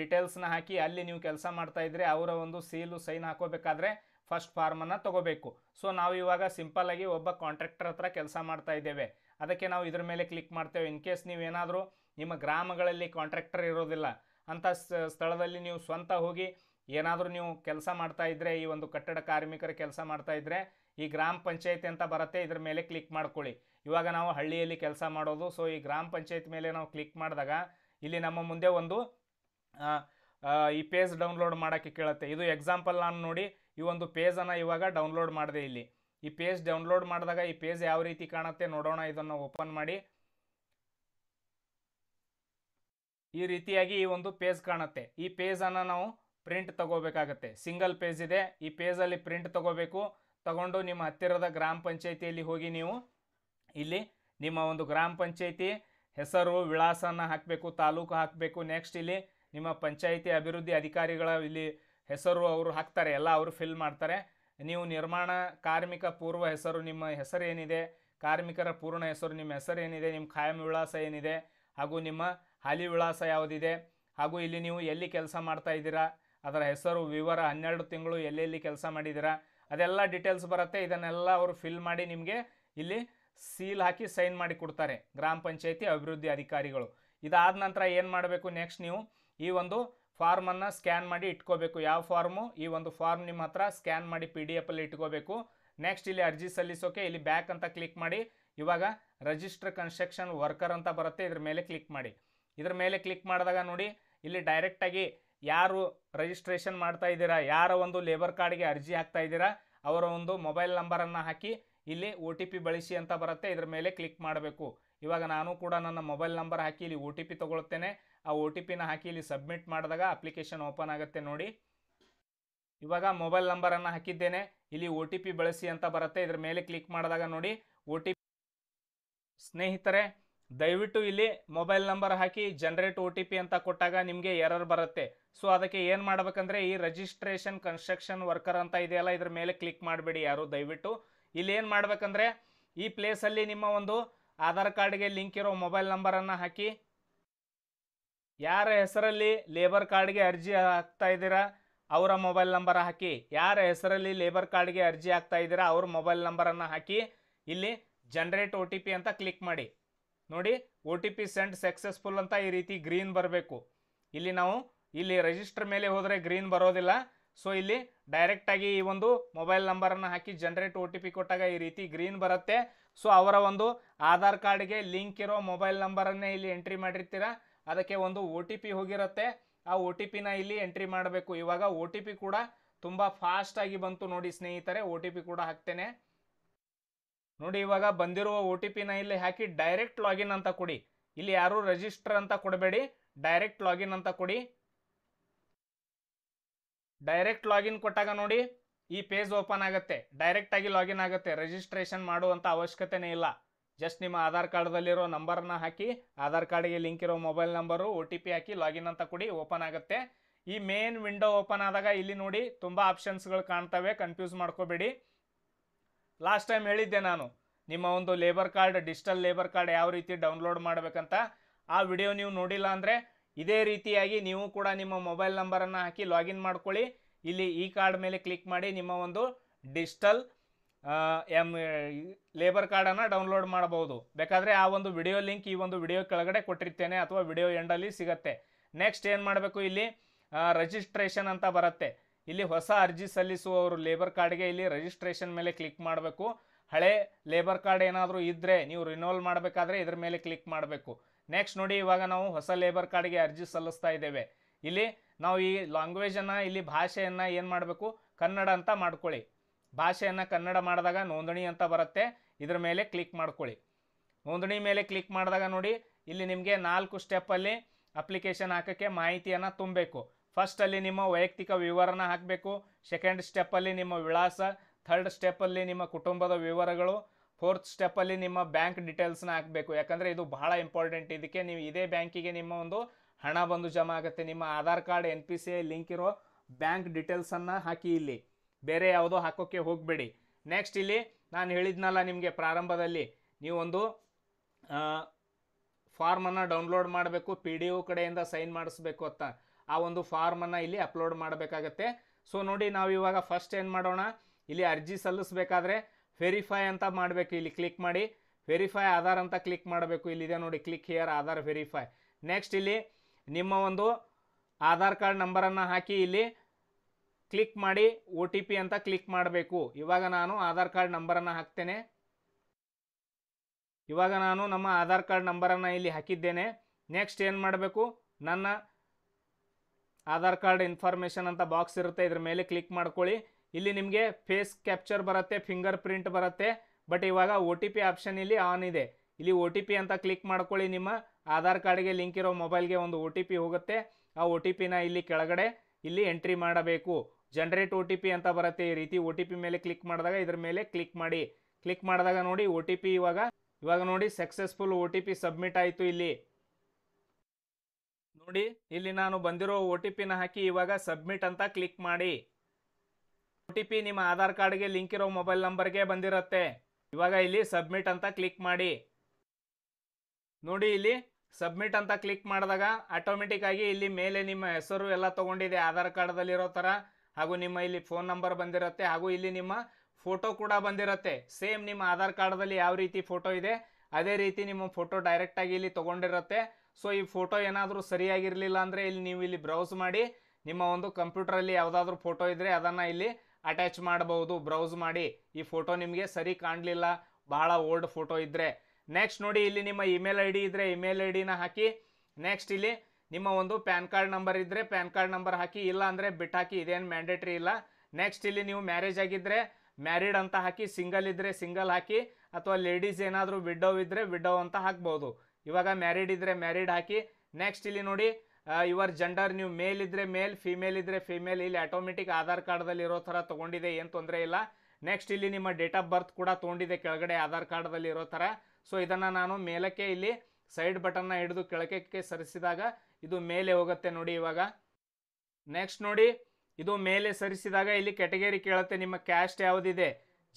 A: ಡಿಟೇಲ್ಸ್ನ ಹಾಕಿ ಅಲ್ಲಿ ನೀವು ಕೆಲಸ ಮಾಡ್ತಾಯಿದ್ರೆ ಅವರ ಒಂದು ಸೀಲು ಸೈನ್ ಹಾಕೋಬೇಕಾದ್ರೆ ಫಸ್ಟ್ ಫಾರ್ಮನ್ನು ತೊಗೋಬೇಕು ಸೊ ನಾವು ಇವಾಗ ಸಿಂಪಲ್ಲಾಗಿ ಒಬ್ಬ ಕಾಂಟ್ರಾಕ್ಟರ್ ಹತ್ರ ಕೆಲಸ ಮಾಡ್ತಾ ಇದ್ದೇವೆ ಅದಕ್ಕೆ ನಾವು ಇದ್ರ ಮೇಲೆ ಕ್ಲಿಕ್ ಮಾಡ್ತೇವೆ ಇನ್ ಕೇಸ್ ನೀವೇನಾದರೂ ನಿಮ್ಮ ಗ್ರಾಮಗಳಲ್ಲಿ ಕಾಂಟ್ರಾಕ್ಟರ್ ಇರೋದಿಲ್ಲ ಅಂಥ ಸ್ಥಳದಲ್ಲಿ ನೀವು ಸ್ವಂತ ಹೋಗಿ ಏನಾದರೂ ನೀವು ಕೆಲಸ ಮಾಡ್ತಾ ಇದ್ದರೆ ಈ ಒಂದು ಕಟ್ಟಡ ಕಾರ್ಮಿಕರ ಕೆಲಸ ಮಾಡ್ತಾ ಇದ್ದರೆ ಈ ಗ್ರಾಮ ಪಂಚಾಯತಿ ಅಂತ ಬರುತ್ತೆ ಇದ್ರ ಮೇಲೆ ಕ್ಲಿಕ್ ಮಾಡ್ಕೊಳ್ಳಿ ಇವಾಗ ನಾವು ಹಳ್ಳಿಯಲ್ಲಿ ಕೆಲಸ ಮಾಡೋದು ಸೊ ಈ ಗ್ರಾಮ ಪಂಚಾಯತ್ ಮೇಲೆ ನಾವು ಕ್ಲಿಕ್ ಮಾಡಿದಾಗ ಇಲ್ಲಿ ನಮ್ಮ ಮುಂದೆ ಒಂದು ಈ ಪೇಜ್ ಡೌನ್ಲೋಡ್ ಮಾಡೋಕ್ಕೆ ಕೇಳುತ್ತೆ ಇದು ಎಕ್ಸಾಂಪಲ್ ನಾನು ನೋಡಿ ಈ ಒಂದು ಪೇಜನ್ನು ಇವಾಗ ಡೌನ್ಲೋಡ್ ಮಾಡಿದೆ ಇಲ್ಲಿ ಈ ಪೇಜ್ ಡೌನ್ಲೋಡ್ ಮಾಡಿದಾಗ ಈ ಪೇಜ್ ಯಾವ ರೀತಿ ಕಾಣುತ್ತೆ ನೋಡೋಣ ಇದನ್ನು ಓಪನ್ ಮಾಡಿ ಈ ರೀತಿಯಾಗಿ ಈ ಒಂದು ಪೇಜ್ ಕಾಣುತ್ತೆ ಈ ಪೇಜನ್ನು ನಾವು ಪ್ರಿಂಟ್ ತಗೋಬೇಕಾಗತ್ತೆ ಸಿಂಗಲ್ ಪೇಜ್ ಇದೆ ಈ ಪೇಜಲ್ಲಿ ಪ್ರಿಂಟ್ ತಗೋಬೇಕು ತಗೊಂಡು ನಿಮ್ಮ ಹತ್ತಿರದ ಗ್ರಾಮ ಪಂಚಾಯಿತಿಯಲ್ಲಿ ಹೋಗಿ ನೀವು ಇಲ್ಲಿ ನಿಮ್ಮ ಒಂದು ಗ್ರಾಮ ಪಂಚಾಯಿತಿ ಹೆಸರು ವಿಳಾಸನ ಹಾಕಬೇಕು ತಾಲೂಕು ಹಾಕಬೇಕು ನೆಕ್ಸ್ಟ್ ಇಲ್ಲಿ ನಿಮ್ಮ ಪಂಚಾಯಿತಿ ಅಭಿವೃದ್ಧಿ ಅಧಿಕಾರಿಗಳ ಇಲ್ಲಿ ಹೆಸರು ಅವರು ಹಾಕ್ತಾರೆ ಎಲ್ಲ ಅವರು ಫಿಲ್ ಮಾಡ್ತಾರೆ ನೀವು ನಿರ್ಮಾಣ ಕಾರ್ಮಿಕ ಪೂರ್ವ ಹೆಸರು ನಿಮ್ಮ ಹೆಸರೇನಿದೆ ಕಾರ್ಮಿಕರ ಪೂರ್ಣ ಹೆಸರು ನಿಮ್ಮ ಹೆಸರು ಏನಿದೆ ನಿಮ್ಮ ಖಾಯಂ ವಿಳಾಸ ಏನಿದೆ ಹಾಗೂ ನಿಮ್ಮ ಹಾಲಿ ವಿಳಾಸ ಯಾವುದಿದೆ ಹಾಗೂ ಇಲ್ಲಿ ನೀವು ಎಲ್ಲಿ ಕೆಲಸ ಮಾಡ್ತಾ ಇದ್ದೀರಾ ಅದರ ಹೆಸರು ವಿವರ ಹನ್ನೆರಡು ತಿಂಗಳು ಎಲ್ಲೆಲ್ಲಿ ಕೆಲಸ ಮಾಡಿದ್ದೀರಾ ಅದೆಲ್ಲ ಡೀಟೇಲ್ಸ್ ಬರುತ್ತೆ ಇದನ್ನೆಲ್ಲ ಅವರು ಫಿಲ್ ಮಾಡಿ ನಿಮಗೆ ಇಲ್ಲಿ ಸೀಲ್ ಹಾಕಿ ಸೈನ್ ಮಾಡಿ ಕೊಡ್ತಾರೆ ಗ್ರಾಮ ಪಂಚಾಯಿತಿ ಅಭಿವೃದ್ಧಿ ಅಧಿಕಾರಿಗಳು ಇದಾದ ನಂತರ ಏನು ಮಾಡಬೇಕು ನೆಕ್ಸ್ಟ್ ನೀವು ಈ ಒಂದು ಫಾರ್ಮನ್ನು ಸ್ಕ್ಯಾನ್ ಮಾಡಿ ಇಟ್ಕೋಬೇಕು ಯಾವ ಫಾರ್ಮು ಈ ಒಂದು ಫಾರ್ಮ್ ನಿಮ್ಮ ಹತ್ರ ಸ್ಕ್ಯಾನ್ ಮಾಡಿ ಪಿ ಡಿ ಎಫಲ್ಲಿ ಇಟ್ಕೋಬೇಕು ನೆಕ್ಸ್ಟ್ ಇಲ್ಲಿ ಅರ್ಜಿ ಸಲ್ಲಿಸೋಕೆ ಇಲ್ಲಿ ಬ್ಯಾಕ್ ಅಂತ ಕ್ಲಿಕ್ ಮಾಡಿ ಇವಾಗ ರಿಜಿಸ್ಟರ್ ಕನ್ಸ್ಟ್ರಕ್ಷನ್ ವರ್ಕರ್ ಅಂತ ಬರುತ್ತೆ ಇದ್ರ ಮೇಲೆ ಕ್ಲಿಕ್ ಮಾಡಿ ಇದ್ರ ಮೇಲೆ ಕ್ಲಿಕ್ ಮಾಡಿದಾಗ ನೋಡಿ ಇಲ್ಲಿ ಡೈರೆಕ್ಟಾಗಿ ಯಾರು ರಿಜಿಸ್ಟ್ರೇಷನ್ ಮಾಡ್ತಾ ಇದ್ದೀರಾ ಯಾರ ಒಂದು ಲೇಬರ್ ಕಾರ್ಡ್ಗೆ ಅರ್ಜಿ ಹಾಕ್ತಾ ಇದ್ದೀರಾ ಅವರ ಒಂದು ಮೊಬೈಲ್ ನಂಬರನ್ನು ಹಾಕಿ ಇಲ್ಲಿ ಒ ಟಿ ಪಿ ಬಳಸಿ ಅಂತ ಬರುತ್ತೆ ಇದ್ರ ಮೇಲೆ ಕ್ಲಿಕ್ ಮಾಡಬೇಕು ಇವಾಗ ನಾನು ಕೂಡ ನನ್ನ ಮೊಬೈಲ್ ನಂಬರ್ ಹಾಕಿ ಇಲ್ಲಿ ಒ ಟಿ ಪಿ ತೊಗೊಳ್ತೇನೆ ಆ ಒ ಟಿ ಪಿನ ಹಾಕಿ ಇಲ್ಲಿ ಸಬ್ಮಿಟ್ ಮಾಡಿದಾಗ ಅಪ್ಲಿಕೇಶನ್ ಓಪನ್ ಆಗುತ್ತೆ ನೋಡಿ ಇವಾಗ ಮೊಬೈಲ್ ನಂಬರನ್ನು ಹಾಕಿದ್ದೇನೆ ಇಲ್ಲಿ ಒ ಟಿ ಪಿ ಬಳಸಿ ಅಂತ ಬರುತ್ತೆ ಇದ್ರ ಮೇಲೆ ಕ್ಲಿಕ್ ಮಾಡಿದಾಗ ನೋಡಿ ಒ ಟಿ ಸ್ನೇಹಿತರೆ ದಯವಿಟ್ಟು ಇಲ್ಲಿ ಮೊಬೈಲ್ ನಂಬರ್ ಹಾಕಿ ಜನ್ರೇಟ್ ಒ ಟಿ ಪಿ ಅಂತ ಕೊಟ್ಟಾಗ ನಿಮಗೆ ಎರರ್ ಬರುತ್ತೆ ಸೊ ಅದಕ್ಕೆ ಏನು ಮಾಡಬೇಕಂದ್ರೆ ಈ ರಿಜಿಸ್ಟ್ರೇಷನ್ ಕನ್ಸ್ಟ್ರಕ್ಷನ್ ವರ್ಕರ್ ಅಂತ ಇದೆಯಲ್ಲ ಇದ್ರ ಮೇಲೆ ಕ್ಲಿಕ್ ಮಾಡಬೇಡಿ ಯಾರು ದಯವಿಟ್ಟು ಇಲ್ಲಿ ಏನು ಮಾಡಬೇಕಂದ್ರೆ ಈ ಪ್ಲೇಸಲ್ಲಿ ನಿಮ್ಮ ಒಂದು ಆಧಾರ್ ಕಾರ್ಡ್ಗೆ ಲಿಂಕ್ ಇರೋ ಮೊಬೈಲ್ ನಂಬರನ್ನು ಹಾಕಿ ಯಾರ ಹೆಸರಲ್ಲಿ ಲೇಬರ್ ಕಾರ್ಡ್ಗೆ ಅರ್ಜಿ ಹಾಕ್ತಾ ಇದ್ದೀರಾ ಅವರ ಮೊಬೈಲ್ ನಂಬರ್ ಹಾಕಿ ಯಾರ ಹೆಸರಲ್ಲಿ ಲೇಬರ್ ಕಾರ್ಡ್ಗೆ ಅರ್ಜಿ ಹಾಕ್ತಾ ಇದ್ದೀರಾ ಅವ್ರ ಮೊಬೈಲ್ ನಂಬರನ್ನು ಹಾಕಿ ಇಲ್ಲಿ ಜನ್ರೇಟ್ ಒ ಟಿ ಪಿ ಅಂತ ಕ್ಲಿಕ್ ಮಾಡಿ ನೋಡಿ O T P send successful ಅಂತ ಈ ರೀತಿ ಗ್ರೀನ್ ಬರಬೇಕು ಇಲ್ಲಿ ನಾವು ಇಲ್ಲಿ ರಿಜಿಸ್ಟರ್ ಮೇಲೆ ಹೋದರೆ ಗ್ರೀನ್ ಬರೋದಿಲ್ಲ ಸೊ ಇಲ್ಲಿ ಡೈರೆಕ್ಟಾಗಿ ಈ ಒಂದು ಮೊಬೈಲ್ ನಂಬರನ್ನು ಹಾಕಿ ಜನ್ರೇಟ್ ಒ ಟಿ ಪಿ ಕೊಟ್ಟಾಗ ಈ ರೀತಿ ಗ್ರೀನ್ ಬರುತ್ತೆ ಸೊ ಅವರ ಒಂದು ಆಧಾರ್ ಕಾರ್ಡ್ಗೆ ಲಿಂಕ್ ಇರೋ ಮೊಬೈಲ್ ನಂಬರನ್ನೇ ಇಲ್ಲಿ ಎಂಟ್ರಿ ಮಾಡಿರ್ತೀರಾ ಅದಕ್ಕೆ ಒಂದು ಒ ಟಿ ಪಿ ಹೋಗಿರುತ್ತೆ ಆ ಒ ಟಿ ಪಿನ ಇಲ್ಲಿ ಎಂಟ್ರಿ ಮಾಡಬೇಕು ಇವಾಗ ಒ ಟಿ ಪಿ ಕೂಡ ತುಂಬ ಫಾಸ್ಟಾಗಿ ಬಂತು ನೋಡಿ ಸ್ನೇಹಿತರೆ ಒ ಟಿ ಪಿ ಕೂಡ ಹಾಕ್ತೇನೆ ನೋಡಿ ಇವಾಗ ಬಂದಿರುವ ಒ ಟಿ ಪಿನ ಇಲ್ಲಿ ಹಾಕಿ ಡೈರೆಕ್ಟ್ ಲಾಗಿನ್ ಅಂತ ಕೊಡಿ ಇಲ್ಲಿ ಯಾರು ರಿಜಿಸ್ಟರ್ ಅಂತ ಕೊಡಬೇಡಿ ಡೈರೆಕ್ಟ್ ಲಾಗಿನ್ ಅಂತ ಕೊಡಿ ಡೈರೆಕ್ಟ್ ಲಾಗಿನ್ ಕೊಟ್ಟಾಗ ನೋಡಿ ಈ ಪೇಜ್ ಓಪನ್ ಆಗುತ್ತೆ ಡೈರೆಕ್ಟಾಗಿ ಲಾಗಿನ್ ಆಗುತ್ತೆ ರಿಜಿಸ್ಟ್ರೇಷನ್ ಮಾಡುವಂಥ ಅವಶ್ಯಕತೆನೇ ಇಲ್ಲ ಜಸ್ಟ್ ನಿಮ್ಮ ಆಧಾರ್ ಕಾರ್ಡ್ದಲ್ಲಿರೋ ನಂಬರನ್ನು ಹಾಕಿ ಆಧಾರ್ ಕಾರ್ಡಿಗೆ ಲಿಂಕ್ ಇರೋ mobile number O T P ಹಾಕಿ ಲಾಗಿನ್ ಅಂತ ಕೊಡಿ ಓಪನ್ ಆಗುತ್ತೆ ಈ ಮೇನ್ ವಿಂಡೋ ಓಪನ್ ಆದಾಗ ಇಲ್ಲಿ ನೋಡಿ ತುಂಬ ಆಪ್ಷನ್ಸ್ಗಳು ಕಾಣ್ತವೆ ಕನ್ಫ್ಯೂಸ್ ಮಾಡ್ಕೋಬೇಡಿ ಲಾಸ್ಟ್ ಟೈಮ್ ಹೇಳಿದ್ದೆ ನಾನು ನಿಮ್ಮ ಒಂದು labour card digital labour card ಯಾವ ರೀತಿ ಡೌನ್ಲೋಡ್ ಮಾಡಬೇಕಂತ ಆ ವಿಡಿಯೋ ನೀವು ನೋಡಿಲ್ಲ ಅಂದರೆ ಇದೇ ರೀತಿಯಾಗಿ ನೀವು ಕೂಡ ನಿಮ್ಮ ಮೊಬೈಲ್ ನಂಬರನ್ನು ಹಾಕಿ ಲಾಗಿನ್ ಮಾಡ್ಕೊಳ್ಳಿ ಇಲ್ಲಿ ಈ ಕಾರ್ಡ್ ಮೇಲೆ ಕ್ಲಿಕ್ ಮಾಡಿ ನಿಮ್ಮ ಒಂದು ಡಿಜಿಟಲ್ ಎಮ್ ಲೇಬರ್ ಕಾರ್ಡನ್ನು ಡೌನ್ಲೋಡ್ ಮಾಡಬಹುದು ಬೇಕಾದರೆ ಆ ಒಂದು ವಿಡಿಯೋ ಲಿಂಕ್ ಈ ಒಂದು ವಿಡಿಯೋ ಕೆಳಗಡೆ ಕೊಟ್ಟಿರ್ತೇನೆ ಅಥವಾ ವಿಡಿಯೋ ಎಂಡಲ್ಲಿ ಸಿಗುತ್ತೆ ನೆಕ್ಸ್ಟ್ ಏನು ಮಾಡಬೇಕು ಇಲ್ಲಿ ರಿಜಿಸ್ಟ್ರೇಷನ್ ಅಂತ ಬರುತ್ತೆ ಇಲ್ಲಿ ಹೊಸ ಅರ್ಜಿ ಸಲ್ಲಿಸುವವರು ಲೇಬರ್ ಕಾರ್ಡ್ಗೆ ಇಲ್ಲಿ ರಿಜಿಸ್ಟ್ರೇಷನ್ ಮೇಲೆ ಕ್ಲಿಕ್ ಮಾಡಬೇಕು ಹಳೆ ಲೇಬರ್ ಕಾರ್ಡ್ ಏನಾದರೂ ಇದ್ದರೆ ನೀವು ರಿನೋಲ್ ಮಾಡಬೇಕಾದ್ರೆ ಇದ್ರ ಮೇಲೆ ಕ್ಲಿಕ್ ಮಾಡಬೇಕು ನೆಕ್ಸ್ಟ್ ನೋಡಿ ಇವಾಗ ನಾವು ಹೊಸ ಲೇಬರ್ ಕಾರ್ಡ್ಗೆ ಅರ್ಜಿ ಸಲ್ಲಿಸ್ತಾ ಇದ್ದೇವೆ ಇಲ್ಲಿ ನಾವು ಈ ಲ್ಯಾಂಗ್ವೇಜನ್ನು ಇಲ್ಲಿ ಭಾಷೆಯನ್ನು ಏನು ಮಾಡಬೇಕು ಕನ್ನಡ ಅಂತ ಮಾಡ್ಕೊಳ್ಳಿ ಭಾಷೆಯನ್ನು ಕನ್ನಡ ಮಾಡಿದಾಗ ನೋಂದಣಿ ಅಂತ ಬರುತ್ತೆ ಇದ್ರ ಮೇಲೆ ಕ್ಲಿಕ್ ಮಾಡ್ಕೊಳ್ಳಿ ನೋಂದಣಿ ಮೇಲೆ ಕ್ಲಿಕ್ ಮಾಡಿದಾಗ ನೋಡಿ ಇಲ್ಲಿ ನಿಮಗೆ ನಾಲ್ಕು ಸ್ಟೆಪ್ಪಲ್ಲಿ ಅಪ್ಲಿಕೇಶನ್ ಹಾಕೋಕ್ಕೆ ಮಾಹಿತಿಯನ್ನು ತುಂಬಬೇಕು ಫಸ್ಟಲ್ಲಿ ನಿಮ್ಮ ವೈಯಕ್ತಿಕ ವಿವರನ ಹಾಕಬೇಕು ಸೆಕೆಂಡ್ ಸ್ಟೆಪ್ಪಲ್ಲಿ ನಿಮ್ಮ ವಿಳಾಸ ಥರ್ಡ್ ಸ್ಟೆಪ್ಪಲ್ಲಿ ನಿಮ್ಮ ಕುಟುಂಬದ ವಿವರಗಳು ಫೋರ್ತ್ ಸ್ಟೆಪ್ಪಲ್ಲಿ ನಿಮ್ಮ ಬ್ಯಾಂಕ್ ಡೀಟೇಲ್ಸ್ನ ಹಾಕಬೇಕು ಯಾಕಂದರೆ ಇದು ಬಹಳ ಇಂಪಾರ್ಟೆಂಟ್ ಇದಕ್ಕೆ ನೀವು ಇದೇ ಬ್ಯಾಂಕಿಗೆ ನಿಮ್ಮ ಒಂದು ಹಣ ಬಂದು ಜಮಾ ಆಗುತ್ತೆ ನಿಮ್ಮ Aadhaar card N P C I link ಇರೋ ಬ್ಯಾಂಕ್ ಡೀಟೇಲ್ಸನ್ನು ಹಾಕಿ ಇಲ್ಲಿ ಬೇರೆ ಯಾವುದೋ ಹಾಕೋಕ್ಕೆ ಹೋಗಬೇಡಿ ನೆಕ್ಸ್ಟ್ ಇಲ್ಲಿ ನಾನು ಹೇಳಿದ್ನಲ್ಲ ನಿಮಗೆ ಪ್ರಾರಂಭದಲ್ಲಿ ನೀವೊಂದು ಫಾರ್ಮನ್ನು ಡೌನ್ಲೋಡ್ ಮಾಡಬೇಕು ಪಿ ಡಿ ಒ ಕಡೆಯಿಂದ ಸೈನ್ ಮಾಡಿಸ್ಬೇಕು ಅಂತ ಆ ಒಂದು ಫಾರ್ಮನ್ನು ಇಲ್ಲಿ ಅಪ್ಲೋಡ್ ಮಾಡಬೇಕಾಗತ್ತೆ ಸೊ ನೋಡಿ ನಾವು ಇವಾಗ ಫಸ್ಟ್ ಏನು ಮಾಡೋಣ ಇಲ್ಲಿ ಅರ್ಜಿ ಸಲ್ಲಿಸಬೇಕಾದ್ರೆ ವೆರಿಫೈ ಅಂತ ಮಾಡಬೇಕು ಇಲ್ಲಿ ಕ್ಲಿಕ್ ಮಾಡಿ ವೆರಿಫೈ ಆಧಾರ್ ಅಂತ ಕ್ಲಿಕ್ ಮಾಡಬೇಕು ಇಲ್ಲಿದೆ ನೋಡಿ click here Aadhaar verify next ಇಲ್ಲಿ ನಿಮ್ಮ ಒಂದು ಆಧಾರ್ ಕಾರ್ಡ್ ನಂಬರನ್ನು ಹಾಕಿ ಇಲ್ಲಿ ಕ್ಲಿಕ್ ಮಾಡಿ ಒ ಟಿ ಪಿ ಅಂತ ಕ್ಲಿಕ್ ಮಾಡಬೇಕು ಇವಾಗ ನಾನು ಆಧಾರ್ ಕಾರ್ಡ್ ನಂಬರನ್ನು ಹಾಕ್ತೇನೆ ಇವಾಗ ನಾನು ನಮ್ಮ ಆಧಾರ್ ಕಾರ್ಡ್ ನಂಬರನ್ನು ಇಲ್ಲಿ ಹಾಕಿದ್ದೇನೆ ನೆಕ್ಸ್ಟ್ ಏನು ಮಾಡಬೇಕು ನನ್ನ ಆಧಾರ್ ಕಾರ್ಡ್ ಇನ್ಫಾರ್ಮೇಷನ್ ಅಂತ ಬಾಕ್ಸ್ ಇರುತ್ತೆ ಇದ್ರ ಮೇಲೆ ಕ್ಲಿಕ್ ಮಾಡ್ಕೊಳ್ಳಿ ಇಲ್ಲಿ ನಿಮಗೆ ಫೇಸ್ ಕ್ಯಾಪ್ಚರ್ ಬರುತ್ತೆ ಫಿಂಗರ್ ಪ್ರಿಂಟ್ ಬರುತ್ತೆ ಬಟ್ ಇವಾಗ ಒ ಟಿ ಪಿ ಆಪ್ಷನ್ ಇಲ್ಲಿ ಆನ್ ಇದೆ ಇಲ್ಲಿ ಒ ಟಿ ಪಿ ಅಂತ ಕ್ಲಿಕ್ ಮಾಡ್ಕೊಳ್ಳಿ ನಿಮ್ಮ ಆಧಾರ್ ಕಾರ್ಡ್ಗೆ ಲಿಂಕ್ ಇರೋ ಮೊಬೈಲ್ಗೆ ಒಂದು ಒ ಟಿ ಪಿ ಹೋಗುತ್ತೆ ಆ ಒ ಟಿ ಪಿನ ಇಲ್ಲಿ ಕೆಳಗಡೆ ಇಲ್ಲಿ ಎಂಟ್ರಿ ಮಾಡಬೇಕು ಜನ್ರೇಟ್ ಒ ಟಿ ಪಿ ಅಂತ ಬರುತ್ತೆ ಈ ರೀತಿ ಒ ಟಿ ಪಿ ಮೇಲೆ ಕ್ಲಿಕ್ ಮಾಡಿದಾಗ ಇದ್ರ ಮೇಲೆ ಕ್ಲಿಕ್ ಮಾಡಿ ಕ್ಲಿಕ್ ಮಾಡಿದಾಗ ನೋಡಿ ಒ ಟಿ ಪಿ ಇವಾಗ ಇವಾಗ ನೋಡಿ successful O T P submit ಆಯಿತು ಇಲ್ಲಿ ನೋಡಿ ಇಲ್ಲಿ ನಾನು ಬಂದಿರೋ ಒ ಟಿ ಪಿನ ಹಾಕಿ ಇವಾಗ ಸಬ್ಮಿಟ್ ಅಂತ ಕ್ಲಿಕ್ ಮಾಡಿ ಒ ಟಿ ಪಿ ನಿಮ್ಮ ಆಧಾರ್ ಕಾರ್ಡ್ಗೆ ಲಿಂಕ್ ಇರೋ ಮೊಬೈಲ್ ನಂಬರ್ಗೆ ಬಂದಿರುತ್ತೆ ಇವಾಗ ಇಲ್ಲಿ ಸಬ್ಮಿಟ್ ಅಂತ ಕ್ಲಿಕ್ ಮಾಡಿ ನೋಡಿ ಇಲ್ಲಿ ಸಬ್ಮಿಟ್ ಅಂತ ಕ್ಲಿಕ್ ಮಾಡಿದಾಗ ಆಟೋಮೆಟಿಕ್ಕಾಗಿ ಆಗಿ ಇಲ್ಲಿ ಮೇಲೆ ನಿಮ್ಮ ಹೆಸರು ಎಲ್ಲ ತೊಗೊಂಡಿದೆ ಆಧಾರ್ ಕಾರ್ಡ್ದಲ್ಲಿರೋ ಥರ ಹಾಗೂ ನಿಮ್ಮ ಇಲ್ಲಿ ಫೋನ್ ನಂಬರ್ ಬಂದಿರುತ್ತೆ ಹಾಗೂ ಇಲ್ಲಿ ನಿಮ್ಮ ಫೋಟೋ ಕೂಡ ಬಂದಿರುತ್ತೆ ಸೇಮ್ ನಿಮ್ಮ ಆಧಾರ್ ಕಾರ್ಡ್ದಲ್ಲಿ ಯಾವ ರೀತಿ ಫೋಟೋ ಇದೆ ಅದೇ ರೀತಿ ನಿಮ್ಮ ಫೋಟೋ ಡೈರೆಕ್ಟಾಗಿ ಇಲ್ಲಿ ತೊಗೊಂಡಿರುತ್ತೆ ಸೊ ಈ ಫೋಟೋ ಏನಾದರೂ ಸರಿಯಾಗಿರಲಿಲ್ಲ ಅಂದರೆ ಇಲ್ಲಿ ನೀವು ಇಲ್ಲಿ ಬ್ರೌಸ್ ಮಾಡಿ ನಿಮ್ಮ ಒಂದು ಕಂಪ್ಯೂಟರಲ್ಲಿ ಯಾವುದಾದ್ರೂ ಫೋಟೋ ಇದ್ದರೆ ಅದನ್ನು ಇಲ್ಲಿ ಅಟ್ಯಾಚ್ ಮಾಡಬಹುದು ಬ್ರೌಸ್ ಮಾಡಿ ಈ ಫೋಟೋ ನಿಮಗೆ ಸರಿ ಕಾಣಲಿಲ್ಲ ಬಹಳ ಓಲ್ಡ್ ಫೋಟೋ ಇದ್ದರೆ ನೆಕ್ಸ್ಟ್ ನೋಡಿ ಇಲ್ಲಿ ನಿಮ್ಮ ಇಮೇಲ್ ಐ ಡಿ ಇದ್ದರೆ ಇಮೇಲ್ ಐ ಡಿನ ಹಾಕಿ ನೆಕ್ಸ್ಟ್ ಇಲ್ಲಿ ನಿಮ್ಮ ಒಂದು ಪ್ಯಾನ್ ಕಾರ್ಡ್ ನಂಬರ್ ಇದ್ದರೆ ಪ್ಯಾನ್ ಕಾರ್ಡ್ ನಂಬರ್ ಹಾಕಿ ಇಲ್ಲ ಅಂದರೆ ಬಿಟ್ಟು ಹಾಕಿ ಇದೇನು ಮ್ಯಾಂಡೇಟ್ರಿ ಇಲ್ಲ ನೆಕ್ಸ್ಟ್ ಇಲ್ಲಿ ನೀವು ಮ್ಯಾರೇಜ್ ಆಗಿದ್ದರೆ ಮ್ಯಾರಿಡ್ ಅಂತ ಹಾಕಿ ಸಿಂಗಲ್ ಇದ್ದರೆ ಸಿಂಗಲ್ ಹಾಕಿ ಅಥವಾ ಲೇಡೀಸ್ ಏನಾದರೂ ವಿಡೋ ಇದ್ದರೆ ವಿಡೋ ಅಂತ ಹಾಕ್ಬೋದು ಇವಾಗ ಮ್ಯಾರಿಡ್ ಇದ್ದರೆ ಮ್ಯಾರಿಡ್ ಹಾಕಿ ನೆಕ್ಸ್ಟ್ ಇಲ್ಲಿ ನೋಡಿ ಇವರ್ ಜೆಂಡರ್ ನೀವು ಮೇಲ್ ಇದ್ದರೆ ಮೇಲ್ ಫಿಮೇಲ್ ಇದ್ದರೆ ಫಿಮೇಲ್ ಇಲ್ಲಿ ಆಟೋಮೆಟಿಕ್ ಆಧಾರ್ ಕಾರ್ಡ್ದಲ್ಲಿ ಇರೋ ಥರ ತೊಗೊಂಡಿದೆ ಏನು ತೊಂದರೆ ಇಲ್ಲ ನೆಕ್ಸ್ಟ್ ಇಲ್ಲಿ ನಿಮ್ಮ ಡೇಟ್ ಆಫ್ ಬರ್ತ್ ಕೂಡ ತೊಗೊಂಡಿದೆ ಕೆಳಗಡೆ ಆಧಾರ್ ಕಾರ್ಡ್ದಲ್ಲಿ ಇರೋ ಥರ ಸೊ ಇದನ್ನು ನಾನು ಮೇಲಕ್ಕೆ ಇಲ್ಲಿ ಸೈಡ್ ಬಟನ್ನ ಹಿಡಿದು ಕೆಳಕಕ್ಕೆ ಸರಿಸಿದಾಗ ಇದು ಮೇಲೆ ಹೋಗುತ್ತೆ ನೋಡಿ ಇವಾಗ ನೆಕ್ಸ್ಟ್ ನೋಡಿ ಇದು ಮೇಲೆ ಸರಿಸಿದಾಗ ಇಲ್ಲಿ ಕೆಟಗರಿ ಕೇಳುತ್ತೆ ನಿಮ್ಮ ಕ್ಯಾಸ್ಟ್ ಯಾವುದಿದೆ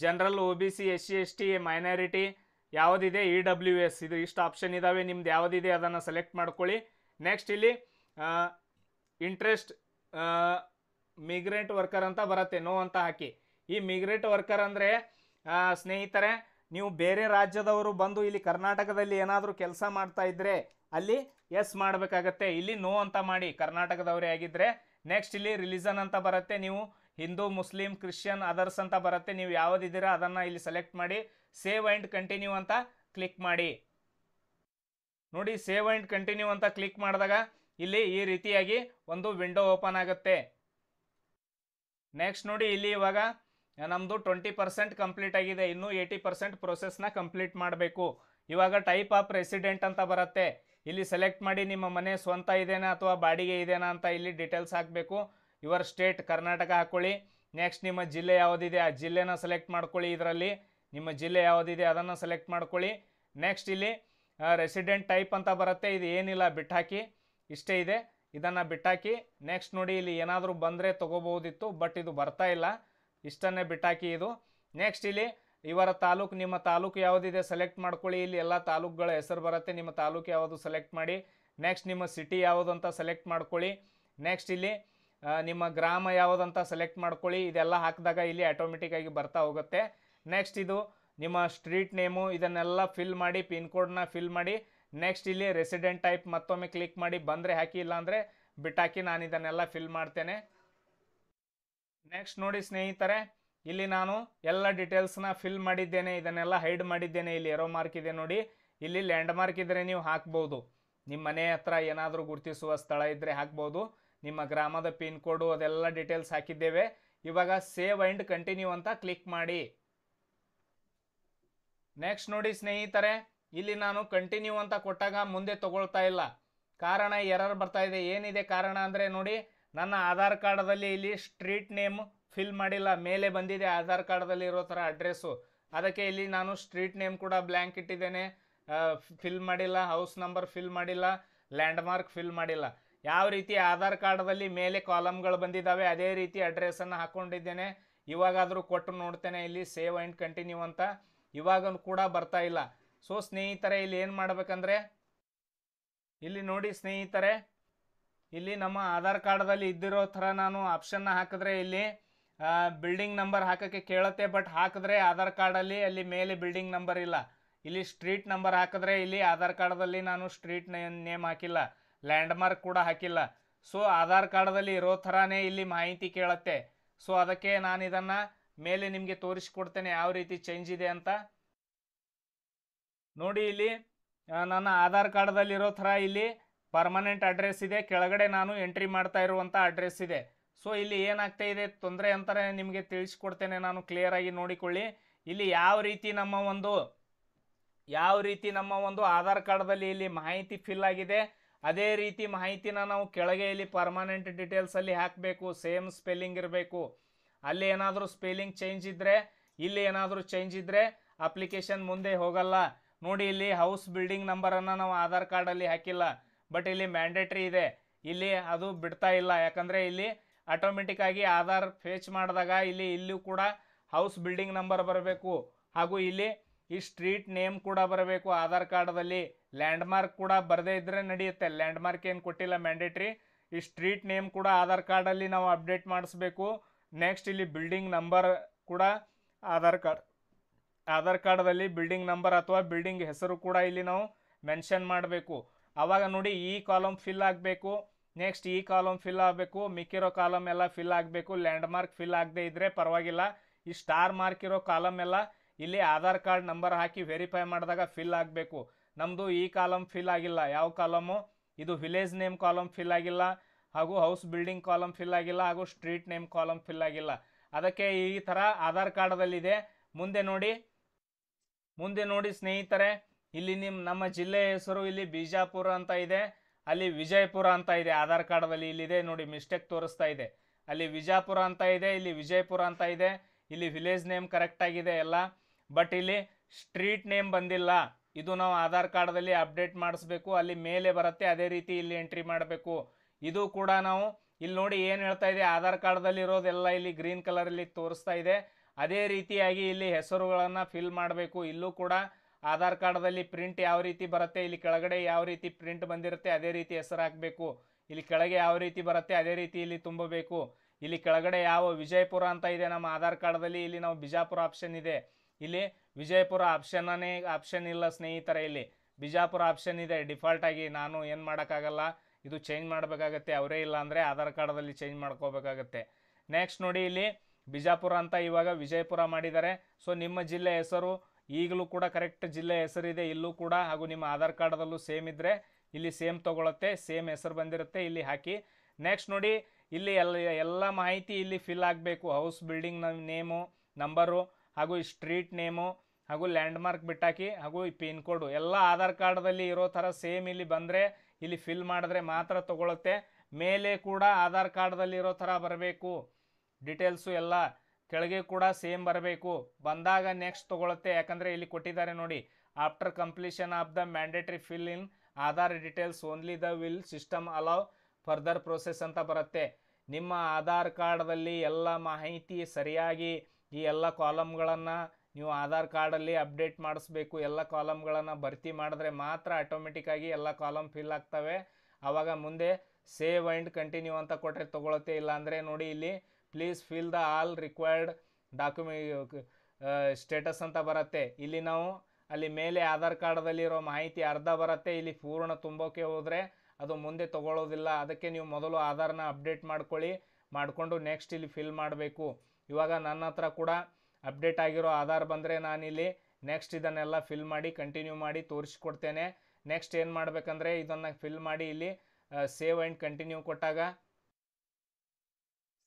A: general O B C S C S T minority ಯಾವುದಿದೆ ಇ ಡಬ್ಲ್ಯೂ ಎಸ್ ಇದು ಇಷ್ಟು ಆಪ್ಷನ್ ಇದ್ದಾವೆ ನಿಮ್ದು ಯಾವುದಿದೆ ಅದನ್ನು ಸೆಲೆಕ್ಟ್ ಮಾಡ್ಕೊಳ್ಳಿ ನೆಕ್ಸ್ಟ್ ಇಲ್ಲಿ ಇಂಟ್ರೆಸ್ಟ್ ಮಿಗ್ರೆಂಟ್ ವರ್ಕರ್ ಅಂತ ಬರುತ್ತೆ ನೋ ಅಂತ ಹಾಕಿ ಈ ಮಿಗ್ರೆಂಟ್ ವರ್ಕರ್ ಅಂದರೆ ಸ್ನೇಹಿತರೆ ನೀವು ಬೇರೆ ರಾಜ್ಯದವರು ಬಂದು ಇಲ್ಲಿ ಕರ್ನಾಟಕದಲ್ಲಿ ಏನಾದರೂ ಕೆಲಸ ಮಾಡ್ತಾ ಇದ್ದರೆ ಅಲ್ಲಿ ಎಸ್ ಮಾಡಬೇಕಾಗತ್ತೆ ಇಲ್ಲಿ ನೋ ಅಂತ ಮಾಡಿ ಕರ್ನಾಟಕದವರೇ ಆಗಿದ್ರೆ ನೆಕ್ಸ್ಟ್ ಇಲ್ಲಿ ರಿಲಿಜನ್ ಅಂತ ಬರುತ್ತೆ ನೀವು ಹಿಂದೂ ಮುಸ್ಲಿಂ ಕ್ರಿಶ್ಚಿಯನ್ ಅದರ್ಸ್ ಅಂತ ಬರುತ್ತೆ ನೀವು ಯಾವ್ದಿದ್ದೀರಾ ಅದನ್ನು ಇಲ್ಲಿ ಸೆಲೆಕ್ಟ್ ಮಾಡಿ ಸೇವ್ ಆ್ಯಂಡ್ ಕಂಟಿನ್ಯೂ ಅಂತ ಕ್ಲಿಕ್ ಮಾಡಿ ನೋಡಿ ಸೇವ್ ಆ್ಯಂಡ್ ಕಂಟಿನ್ಯೂ ಅಂತ ಕ್ಲಿಕ್ ಮಾಡಿದಾಗ ಇಲ್ಲಿ ಈ ರೀತಿಯಾಗಿ ಒಂದು ವಿಂಡೋ ಓಪನ್ ಆಗುತ್ತೆ ನೆಕ್ಸ್ಟ್ ನೋಡಿ ಇಲ್ಲಿ ಇವಾಗ ನಮ್ಮದು ಟ್ವೆಂಟಿ ಪರ್ಸೆಂಟ್ ಕಂಪ್ಲೀಟ್ ಆಗಿದೆ ಇನ್ನೂ ಏಯ್ಟಿ ಪರ್ಸೆಂಟ್ ಪ್ರೊಸೆಸ್ನ ಕಂಪ್ಲೀಟ್ ಮಾಡಬೇಕು ಇವಾಗ ಟೈಪ್ ಆಫ್ ರೆಸಿಡೆಂಟ್ ಅಂತ ಬರುತ್ತೆ ಇಲ್ಲಿ ಸೆಲೆಕ್ಟ್ ಮಾಡಿ ನಿಮ್ಮ ಮನೆ ಸ್ವಂತ ಇದೇನಾ ಅಥವಾ ಬಾಡಿಗೆ ಇದೆಯಾ ಅಂತ ಇಲ್ಲಿ ಡೀಟೇಲ್ಸ್ ಹಾಕಬೇಕು ಯುವರ್ ಸ್ಟೇಟ್ ಕರ್ನಾಟಕ ಹಾಕ್ಕೊಳ್ಳಿ ನೆಕ್ಸ್ಟ್ ನಿಮ್ಮ ಜಿಲ್ಲೆ ಯಾವುದಿದೆ ಆ ಜಿಲ್ಲೆನ ಸೆಲೆಕ್ಟ್ ಮಾಡ್ಕೊಳ್ಳಿ ಇದರಲ್ಲಿ ನಿಮ್ಮ ಜಿಲ್ಲೆ ಯಾವುದಿದೆ ಅದನ್ನು ಸೆಲೆಕ್ಟ್ ಮಾಡ್ಕೊಳ್ಳಿ ನೆಕ್ಸ್ಟ್ ಇಲ್ಲಿ ರೆಸಿಡೆಂಟ್ ಟೈಪ್ ಅಂತ ಬರುತ್ತೆ ಇದು ಏನಿಲ್ಲ ಬಿಟ್ಟಾಕಿ ಇಷ್ಟೇ ಇದೆ ಇದನ್ನು ಬಿಟ್ಟಾಕಿ ನೆಕ್ಸ್ಟ್ ನೋಡಿ ಇಲ್ಲಿ ಏನಾದರೂ ಬಂದರೆ ತೊಗೋಬೋದಿತ್ತು ಬಟ್ ಇದು ಬರ್ತಾ ಇಲ್ಲ ಇಷ್ಟನ್ನೇ ಬಿಟ್ಟಾಕಿ ಇದು ನೆಕ್ಸ್ಟ್ ಇಲ್ಲಿ ಇವರ ತಾಲೂಕು ನಿಮ್ಮ ತಾಲೂಕು ಯಾವುದಿದೆ ಸೆಲೆಕ್ಟ್ ಮಾಡ್ಕೊಳ್ಳಿ ಇಲ್ಲಿ ಎಲ್ಲ ತಾಲೂಕುಗಳ ಹೆಸರು ಬರುತ್ತೆ ನಿಮ್ಮ ತಾಲೂಕು ಯಾವುದು ಸೆಲೆಕ್ಟ್ ಮಾಡಿ ನೆಕ್ಸ್ಟ್ ನಿಮ್ಮ ಸಿಟಿ ಯಾವುದು ಅಂತ ಸೆಲೆಕ್ಟ್ ಮಾಡ್ಕೊಳ್ಳಿ ನೆಕ್ಸ್ಟ್ ಇಲ್ಲಿ ನಿಮ್ಮ ಗ್ರಾಮ ಯಾವುದಂತ ಸೆಲೆಕ್ಟ್ ಮಾಡ್ಕೊಳ್ಳಿ ಇದೆಲ್ಲ ಹಾಕಿದಾಗ ಇಲ್ಲಿ ಆಟೋಮೆಟಿಕ್ಕಾಗಿ ಬರ್ತಾ ಹೋಗುತ್ತೆ ನೆಕ್ಸ್ಟ್ ಇದು ನಿಮ್ಮ ಸ್ಟ್ರೀಟ್ ನೇಮು ಇದನ್ನೆಲ್ಲ ಫಿಲ್ ಮಾಡಿ ಪಿನ್ ಕೋಡ್ನ ಫಿಲ್ ಮಾಡಿ ನೆಕ್ಸ್ಟ್ ಇಲ್ಲಿ ರೆಸಿಡೆಂಟ್ ಟೈಪ್ ಮತ್ತೊಮ್ಮೆ ಕ್ಲಿಕ್ ಮಾಡಿ ಬಂದರೆ ಹಾಕಿ ಇಲ್ಲಾಂದರೆ ಬಿಟ್ಟಾಕಿ ನಾನು ಇದನ್ನೆಲ್ಲ ಫಿಲ್ ಮಾಡ್ತೇನೆ ನೆಕ್ಸ್ಟ್ ನೋಡಿ ಸ್ನೇಹಿತರೆ ಇಲ್ಲಿ ನಾನು ಎಲ್ಲ ಡೀಟೇಲ್ಸ್ನ ಫಿಲ್ ಮಾಡಿದ್ದೇನೆ ಇದನ್ನೆಲ್ಲ ಹೈಡ್ ಮಾಡಿದ್ದೇನೆ ಇಲ್ಲಿ ಎರೋ ಮಾರ್ಕ್ ಇದೆ ನೋಡಿ ಇಲ್ಲಿ ಲ್ಯಾಂಡ್ ಮಾರ್ಕ್ ಇದ್ದರೆ ನೀವು ಹಾಕ್ಬೋದು ನಿಮ್ಮ ಮನೆ ಹತ್ರ ಏನಾದರೂ ಗುರುತಿಸುವ ಸ್ಥಳ ಇದ್ದರೆ ಹಾಕ್ಬೋದು ನಿಮ್ಮ ಗ್ರಾಮದ ಪಿನ್ ಕೋಡು ಅದೆಲ್ಲ ಡೀಟೇಲ್ಸ್ ಹಾಕಿದ್ದೇವೆ ಇವಾಗ ಸೇವ್ ಆ್ಯಂಡ್ ಕಂಟಿನ್ಯೂ ಅಂತ ಕ್ಲಿಕ್ ಮಾಡಿ ನೆಕ್ಸ್ಟ್ ನೋಡಿ ಸ್ನೇಹಿತರೆ ಇಲ್ಲಿ ನಾನು ಕಂಟಿನ್ಯೂ ಅಂತ ಕೊಟ್ಟಾಗ ಮುಂದೆ ತಗೊಳ್ತಾ ಇಲ್ಲ ಕಾರಣ ಎರರ್ ಬರ್ತಾ ಇದೆ ಏನಿದೆ ಕಾರಣ ಅಂದರೆ ನೋಡಿ ನನ್ನ ಆಧಾರ್ ಕಾರ್ಡದಲ್ಲಿ ಇಲ್ಲಿ ಸ್ಟ್ರೀಟ್ ನೇಮ್ ಫಿಲ್ ಮಾಡಿಲ್ಲ ಮೇಲೆ ಬಂದಿದೆ ಆಧಾರ್ ಕಾರ್ಡದಲ್ಲಿ ಇರೋ ಥರ ಅಡ್ರೆಸ್ಸು ಅದಕ್ಕೆ ಇಲ್ಲಿ ನಾನು ಸ್ಟ್ರೀಟ್ ನೇಮ್ ಕೂಡ ಬ್ಲ್ಯಾಂಕ್ ಇಟ್ಟಿದ್ದೇನೆ ಫಿಲ್ ಮಾಡಿಲ್ಲ ಹೌಸ್ ನಂಬರ್ ಫಿಲ್ ಮಾಡಿಲ್ಲ ಲ್ಯಾಂಡ್ಮಾರ್ಕ್ ಫಿಲ್ ಮಾಡಿಲ್ಲ ಯಾವ ರೀತಿ ಆಧಾರ್ ಕಾರ್ಡದಲ್ಲಿ ಮೇಲೆ ಕಾಲಮ್ಗಳು ಬಂದಿದ್ದಾವೆ ಅದೇ ರೀತಿ ಅಡ್ರೆಸ್ಸನ್ನು ಹಾಕ್ಕೊಂಡಿದ್ದೇನೆ ಇವಾಗಾದರೂ ಕೊಟ್ಟು ನೋಡ್ತೇನೆ ಇಲ್ಲಿ ಸೇವ್ ಆ್ಯಂಡ್ ಕಂಟಿನ್ಯೂ ಅಂತ ಇವಾಗ ಕೂಡ ಬರ್ತಾ ಇಲ್ಲ ಸೊ ಸ್ನೇಹಿತರೆ ಇಲ್ಲಿ ಏನು ಮಾಡಬೇಕಂದ್ರೆ ಇಲ್ಲಿ ನೋಡಿ ಸ್ನೇಹಿತರೆ ಇಲ್ಲಿ ನಮ್ಮ ಆಧಾರ್ ಕಾರ್ಡ್ದಲ್ಲಿ ಇದ್ದಿರೋ ಥರ ನಾನು ಆಪ್ಷನ್ನ ಹಾಕಿದ್ರೆ ಇಲ್ಲಿ ಬಿಲ್ಡಿಂಗ್ ನಂಬರ್ ಹಾಕೋಕ್ಕೆ ಕೇಳುತ್ತೆ ಬಟ್ ಹಾಕಿದ್ರೆ ಆಧಾರ್ ಕಾರ್ಡಲ್ಲಿ ಅಲ್ಲಿ ಮೇಲೆ ಬಿಲ್ಡಿಂಗ್ ನಂಬರ್ ಇಲ್ಲ ಇಲ್ಲಿ ಸ್ಟ್ರೀಟ್ ನಂಬರ್ ಹಾಕಿದ್ರೆ ಇಲ್ಲಿ ಆಧಾರ್ ಕಾರ್ಡದಲ್ಲಿ ನಾನು ಸ್ಟ್ರೀಟ್ ನೇಮ್ ಹಾಕಿಲ್ಲ ಲ್ಯಾಂಡ್ಮಾರ್ಕ್ ಕೂಡ ಹಾಕಿಲ್ಲ ಸೊ ಆಧಾರ್ ಕಾರ್ಡದಲ್ಲಿ ಇರೋ ಥರನೇ ಇಲ್ಲಿ ಮಾಹಿತಿ ಕೇಳುತ್ತೆ ಸೊ ಅದಕ್ಕೆ ನಾನು ಇದನ್ನು ಮೇಲೆ ನಿಮಗೆ ತೋರಿಸಿಕೊಡ್ತೇನೆ ಯಾವ ರೀತಿ ಚೇಂಜ್ ಇದೆ ಅಂತ ನೋಡಿ ಇಲ್ಲಿ ನನ್ನ ಆಧಾರ್ ಕಾರ್ಡ್ದಲ್ಲಿರೋ ಥರ ಇಲ್ಲಿ ಪರ್ಮನೆಂಟ್ ಅಡ್ರೆಸ್ ಇದೆ ಕೆಳಗಡೆ ನಾನು ಎಂಟ್ರಿ ಮಾಡ್ತಾ ಇರುವಂಥ ಅಡ್ರೆಸ್ ಇದೆ ಸೊ ಇಲ್ಲಿ ಏನಾಗ್ತಾ ಇದೆ ತೊಂದರೆ ಅಂತಾರೆ ನಿಮಗೆ ತಿಳಿಸ್ಕೊಡ್ತೇನೆ ನಾನು ಕ್ಲಿಯರಾಗಿ ನೋಡಿಕೊಳ್ಳಿ ಇಲ್ಲಿ ಯಾವ ರೀತಿ ನಮ್ಮ ಒಂದು ಯಾವ ರೀತಿ ನಮ್ಮ ಒಂದು ಆಧಾರ್ ಕಾರ್ಡ್ದಲ್ಲಿ ಇಲ್ಲಿ ಮಾಹಿತಿ ಫಿಲ್ ಆಗಿದೆ ಅದೇ ರೀತಿ ಮಾಹಿತಿನ ನಾವು ಕೆಳಗೆ ಇಲ್ಲಿ ಪರ್ಮನೆಂಟ್ ಡಿಟೇಲ್ಸಲ್ಲಿ ಹಾಕಬೇಕು ಸೇಮ್ ಸ್ಪೆಲ್ಲಿಂಗ್ ಇರಬೇಕು ಅಲ್ಲಿ ಏನಾದರೂ ಸ್ಪೆಲ್ಲಿಂಗ್ ಚೇಂಜ್ ಇದ್ದರೆ ಇಲ್ಲಿ ಏನಾದರೂ ಚೇಂಜ್ ಇದ್ದರೆ ಅಪ್ಲಿಕೇಶನ್ ಮುಂದೆ ಹೋಗಲ್ಲ ನೋಡಿ ಇಲ್ಲಿ ಹೌಸ್ ಬಿಲ್ಡಿಂಗ್ ನಂಬರನ್ನು ನಾವು ಆಧಾರ್ ಕಾರ್ಡಲ್ಲಿ ಹಾಕಿಲ್ಲ ಬಟ್ ಇಲ್ಲಿ ಮ್ಯಾಂಡೇಟ್ರಿ ಇದೆ ಇಲ್ಲಿ ಅದು ಬಿಡ್ತಾ ಇಲ್ಲ ಯಾಕಂದರೆ ಇಲ್ಲಿ ಆಟೋಮೆಟಿಕ್ಕಾಗಿ ಆಗಿ ಆಧಾರ್ ಫೇಚ್ ಮಾಡಿದಾಗ ಇಲ್ಲಿ ಇಲ್ಲೂ ಕೂಡ ಹೌಸ್ ಬಿಲ್ಡಿಂಗ್ ನಂಬರ್ ಬರಬೇಕು ಹಾಗೂ ಇಲ್ಲಿ ಈ ಸ್ಟ್ರೀಟ್ ನೇಮ್ ಕೂಡ ಬರಬೇಕು ಆಧಾರ್ ಕಾರ್ಡದಲ್ಲಿ ಲ್ಯಾಂಡ್ಮಾರ್ಕ್ ಕೂಡ ಬರದೇ ಇದ್ದರೆ ನಡೆಯುತ್ತೆ ಲ್ಯಾಂಡ್ಮಾರ್ಕ್ ಏನು ಕೊಟ್ಟಿಲ್ಲ ಮ್ಯಾಂಡೇಟ್ರಿ ಈ ಸ್ಟ್ರೀಟ್ ನೇಮ್ ಕೂಡ ಆಧಾರ್ ಕಾರ್ಡಲ್ಲಿ ನಾವು ಅಪ್ಡೇಟ್ ಮಾಡಿಸ್ಬೇಕು ನೆಕ್ಸ್ಟ್ ಇಲ್ಲಿ ಬಿಲ್ಡಿಂಗ್ ನಂಬರ್ ಕೂಡ ಆಧಾರ್ ಕಾರ್ಡ್ ಆಧಾರ್ ಕಾರ್ಡದಲ್ಲಿ ಬಿಲ್ಡಿಂಗ್ ನಂಬರ್ ಅಥವಾ ಬಿಲ್ಡಿಂಗ್ ಹೆಸರು ಕೂಡ ಇಲ್ಲಿ ನಾವು ಮೆನ್ಷನ್ ಮಾಡಬೇಕು ಆವಾಗ ನೋಡಿ ಈ ಕಾಲಮ್ ಫಿಲ್ ಆಗಬೇಕು ನೆಕ್ಸ್ಟ್ ಈ ಕಾಲಮ್ ಫಿಲ್ ಆಗಬೇಕು ಮಿಕ್ಕಿರೋ ಕಾಲಮ್ ಎಲ್ಲ ಫಿಲ್ ಆಗಬೇಕು ಲ್ಯಾಂಡ್ ಮಾರ್ಕ್ ಫಿಲ್ ಆಗದೆ ಇದ್ದರೆ ಪರವಾಗಿಲ್ಲ ಈ ಸ್ಟಾರ್ ಮಾರ್ಕ್ ಇರೋ ಕಾಲಮ್ ಎಲ್ಲ ಇಲ್ಲಿ ಆಧಾರ್ ಕಾರ್ಡ್ ನಂಬರ್ ಹಾಕಿ ವೆರಿಫೈ ಮಾಡಿದಾಗ ಫಿಲ್ ಆಗಬೇಕು ನಮ್ಮದು ಈ ಕಾಲಮ್ ಫಿಲ್ ಆಗಿಲ್ಲ ಯಾವ ಕಾಲಮು ಇದು ವಿಲೇಜ್ ನೇಮ್ ಕಾಲಮ್ ಫಿಲ್ ಆಗಿಲ್ಲ ಹಾಗೂ ಹೌಸ್ ಬಿಲ್ಡಿಂಗ್ ಕಾಲಮ್ ಫಿಲ್ ಆಗಿಲ್ಲ ಹಾಗೂ ಸ್ಟ್ರೀಟ್ ನೇಮ್ ಕಾಲಮ್ ಫಿಲ್ ಆಗಿಲ್ಲ ಅದಕ್ಕೆ ಈ ಥರ ಆಧಾರ್ ಕಾರ್ಡದಲ್ಲಿದೆ ಮುಂದೆ ನೋಡಿ ಮುಂದೆ ನೋಡಿ ಸ್ನೇಹಿತರೆ ಇಲ್ಲಿ ನಿಮ್ಮ ನಮ್ಮ ಜಿಲ್ಲೆಯ ಹೆಸರು ಇಲ್ಲಿ ಬಿಜಾಪುರ ಅಂತ ಇದೆ ಅಲ್ಲಿ ವಿಜಯಪುರ ಅಂತ ಇದೆ ಆಧಾರ್ ಕಾರ್ಡಲ್ಲಿ ಇಲ್ಲಿದೆ ನೋಡಿ ಮಿಸ್ಟೇಕ್ ತೋರಿಸ್ತಾ ಇದೆ ಅಲ್ಲಿ ವಿಜಾಪುರ ಅಂತ ಇದೆ ಇಲ್ಲಿ ವಿಜಯಪುರ ಅಂತ ಇದೆ ಇಲ್ಲಿ ವಿಲೇಜ್ ನೇಮ್ ಕರೆಕ್ಟ್ ಆಗಿದೆ ಎಲ್ಲ ಬಟ್ ಇಲ್ಲಿ ಸ್ಟ್ರೀಟ್ ನೇಮ್ ಬಂದಿಲ್ಲ ಇದು ನಾವು ಆಧಾರ್ ಕಾರ್ಡದಲ್ಲಿ ಅಪ್ಡೇಟ್ ಮಾಡಿಸ್ಬೇಕು ಅಲ್ಲಿ ಮೇಲೆ ಬರುತ್ತೆ ಅದೇ ರೀತಿ ಇಲ್ಲಿ ಎಂಟ್ರಿ ಮಾಡಬೇಕು ಇದು ಕೂಡ ನಾವು ಇಲ್ಲಿ ನೋಡಿ ಏನು ಹೇಳ್ತಾ ಇದೆ ಆಧಾರ್ ಕಾರ್ಡ್ದಲ್ಲಿ ಇರೋದೆಲ್ಲ ಇಲ್ಲಿ ಗ್ರೀನ್ ಕಲರಲ್ಲಿ ತೋರಿಸ್ತಾ ಇದೆ ಅದೇ ರೀತಿಯಾಗಿ ಇಲ್ಲಿ ಹೆಸರುಗಳನ್ನು ಫಿಲ್ ಮಾಡಬೇಕು ಇಲ್ಲೂ ಕೂಡ ಆಧಾರ್ ಕಾರ್ಡ್ದಲ್ಲಿ ಪ್ರಿಂಟ್ ಯಾವ ರೀತಿ ಬರುತ್ತೆ ಇಲ್ಲಿ ಕೆಳಗಡೆ ಯಾವ ರೀತಿ ಪ್ರಿಂಟ್ ಬಂದಿರುತ್ತೆ ಅದೇ ರೀತಿ ಹೆಸರು ಹಾಕಬೇಕು ಇಲ್ಲಿ ಕೆಳಗೆ ಯಾವ ರೀತಿ ಬರುತ್ತೆ ಅದೇ ರೀತಿ ಇಲ್ಲಿ ತುಂಬಬೇಕು ಇಲ್ಲಿ ಕೆಳಗಡೆ ಯಾವ ವಿಜಯಪುರ ಅಂತ ಇದೆ ನಮ್ಮ ಆಧಾರ್ ಕಾರ್ಡದಲ್ಲಿ ಇಲ್ಲಿ ನಾವು ಬಿಜಾಪುರ ಆಪ್ಷನ್ ಇದೆ ಇಲ್ಲಿ ವಿಜಯಪುರ ಆಪ್ಷನ್ನೇ ಆಪ್ಷನ್ ಇಲ್ಲ ಸ್ನೇಹಿತರ ಇಲ್ಲಿ ಬಿಜಾಪುರ ಆಪ್ಷನ್ ಇದೆ ಡಿಫಾಲ್ಟಾಗಿ ನಾನು ಏನು ಮಾಡೋಕ್ಕಾಗಲ್ಲ ಇದು ಚೇಂಜ್ ಮಾಡಬೇಕಾಗತ್ತೆ ಅವರೇ ಇಲ್ಲ ಅಂದರೆ ಆಧಾರ್ ಕಾರ್ಡ್ದಲ್ಲಿ ಚೇಂಜ್ ಮಾಡ್ಕೋಬೇಕಾಗತ್ತೆ ನೆಕ್ಸ್ಟ್ ನೋಡಿ ಇಲ್ಲಿ ಬಿಜಾಪುರ ಅಂತ ಇವಾಗ ವಿಜಯಪುರ ಮಾಡಿದ್ದಾರೆ ಸೊ ನಿಮ್ಮ ಜಿಲ್ಲೆ ಹೆಸರು ಈಗಲೂ ಕೂಡ ಕರೆಕ್ಟ್ ಜಿಲ್ಲೆ ಹೆಸರಿದೆ ಇಲ್ಲೂ ಕೂಡ ಹಾಗೂ ನಿಮ್ಮ ಆಧಾರ್ ಕಾರ್ಡದಲ್ಲೂ ಸೇಮ್ ಇದ್ದರೆ ಇಲ್ಲಿ ಸೇಮ್ ತೊಗೊಳುತ್ತೆ ಸೇಮ್ ಹೆಸರು ಬಂದಿರುತ್ತೆ ಇಲ್ಲಿ ಹಾಕಿ ನೆಕ್ಸ್ಟ್ ನೋಡಿ ಇಲ್ಲಿ ಎಲ್ಲ ಎಲ್ಲ ಮಾಹಿತಿ ಇಲ್ಲಿ ಫಿಲ್ ಆಗಬೇಕು ಹೌಸ್ ಬಿಲ್ಡಿಂಗ್ ನೇಮು ನಂಬರು ಹಾಗೂ ಸ್ಟ್ರೀಟ್ ನೇಮು ಹಾಗೂ ಲ್ಯಾಂಡ್ಮಾರ್ಕ್ ಬಿಟ್ಟಾಕಿ ಹಾಗೂ ಈ ಪಿನ್ ಕೋಡು ಎಲ್ಲ ಆಧಾರ್ ಕಾರ್ಡದಲ್ಲಿ ಇರೋ ಥರ ಸೇಮ್ ಇಲ್ಲಿ ಬಂದರೆ ಇಲ್ಲಿ ಫಿಲ್ ಮಾಡಿದ್ರೆ ಮಾತ್ರ ತೊಗೊಳುತ್ತೆ ಮೇಲೆ ಕೂಡ ಆಧಾರ್ ಕಾರ್ಡದಲ್ಲಿ ಇರೋ ಥರ ಬರಬೇಕು ಡಿಟೇಲ್ಸು ಎಲ್ಲ ಕೆಳಗೆ ಕೂಡ ಸೇಮ್ ಬರಬೇಕು ಬಂದಾಗ ನೆಕ್ಸ್ಟ್ ತೊಗೊಳುತ್ತೆ ಯಾಕಂದರೆ ಇಲ್ಲಿ ಕೊಟ್ಟಿದ್ದಾರೆ ನೋಡಿ after completion of the mandatory fill in Aadhaar details only the will system allow further process ಅಂತ ಬರುತ್ತೆ ನಿಮ್ಮ ಆಧಾರ್ ಕಾರ್ಡ್ದಲ್ಲಿ ಎಲ್ಲ ಮಾಹಿತಿ ಸರಿಯಾಗಿ ಈ ಎಲ್ಲ ಕಾಲಮ್ಗಳನ್ನು ನೀವು ಆಧಾರ್ ಕಾರ್ಡಲ್ಲಿ ಅಪ್ಡೇಟ್ ಮಾಡಿಸ್ಬೇಕು ಎಲ್ಲ ಕಾಲಮ್ಗಳನ್ನು ಭರ್ತಿ ಮಾಡಿದ್ರೆ ಮಾತ್ರ ಆಟೋಮೆಟಿಕ್ಕಾಗಿ ಎಲ್ಲ ಕಾಲಮ್ ಫಿಲ್ ಆಗ್ತವೆ ಆವಾಗ ಮುಂದೆ ಸೇವ್ ಆ್ಯಂಡ್ ಕಂಟಿನ್ಯೂ ಅಂತ ಕೊಟ್ಟರೆ ತೊಗೊಳುತ್ತೆ ಇಲ್ಲಾಂದರೆ ನೋಡಿ ಇಲ್ಲಿ please fill the all required document status ಅಂತ ಬರುತ್ತೆ ಇಲ್ಲಿ ನಾವು ಅಲ್ಲಿ ಮೇಲೆ ಆಧಾರ್ ಕಾರ್ಡದಲ್ಲಿರೋ ಮಾಹಿತಿ ಅರ್ಧ ಬರುತ್ತೆ ಇಲ್ಲಿ ಪೂರ್ಣ ತುಂಬೋಕೆ ಹೋದರೆ ಅದು ಮುಂದೆ ತೊಗೊಳ್ಳೋದಿಲ್ಲ ಅದಕ್ಕೆ ನೀವು ಮೊದಲು ಆಧಾರನ ಅಪ್ಡೇಟ್ ಮಾಡ್ಕೊಳ್ಳಿ ಮಾಡಿಕೊಂಡು ನೆಕ್ಸ್ಟ್ ಇಲ್ಲಿ ಫಿಲ್ ಮಾಡಬೇಕು ಇವಾಗ ನನ್ನ ಹತ್ರ ಕೂಡ ಅಪ್ಡೇಟ್ ಆಗಿರೋ ಆಧಾರ್ ಬಂದರೆ ನಾನಿಲ್ಲಿ ನೆಕ್ಸ್ಟ್ ಇದನ್ನೆಲ್ಲ ಫಿಲ್ ಮಾಡಿ ಕಂಟಿನ್ಯೂ ಮಾಡಿ ತೋರಿಸ್ಕೊಡ್ತೇನೆ ನೆಕ್ಸ್ಟ್ ಏನು ಮಾಡಬೇಕಂದ್ರೆ ಇದನ್ನು ಫಿಲ್ ಮಾಡಿ ಇಲ್ಲಿ ಸೇವ್ ಆ್ಯಂಡ್ ಕಂಟಿನ್ಯೂ ಕೊಟ್ಟಾಗ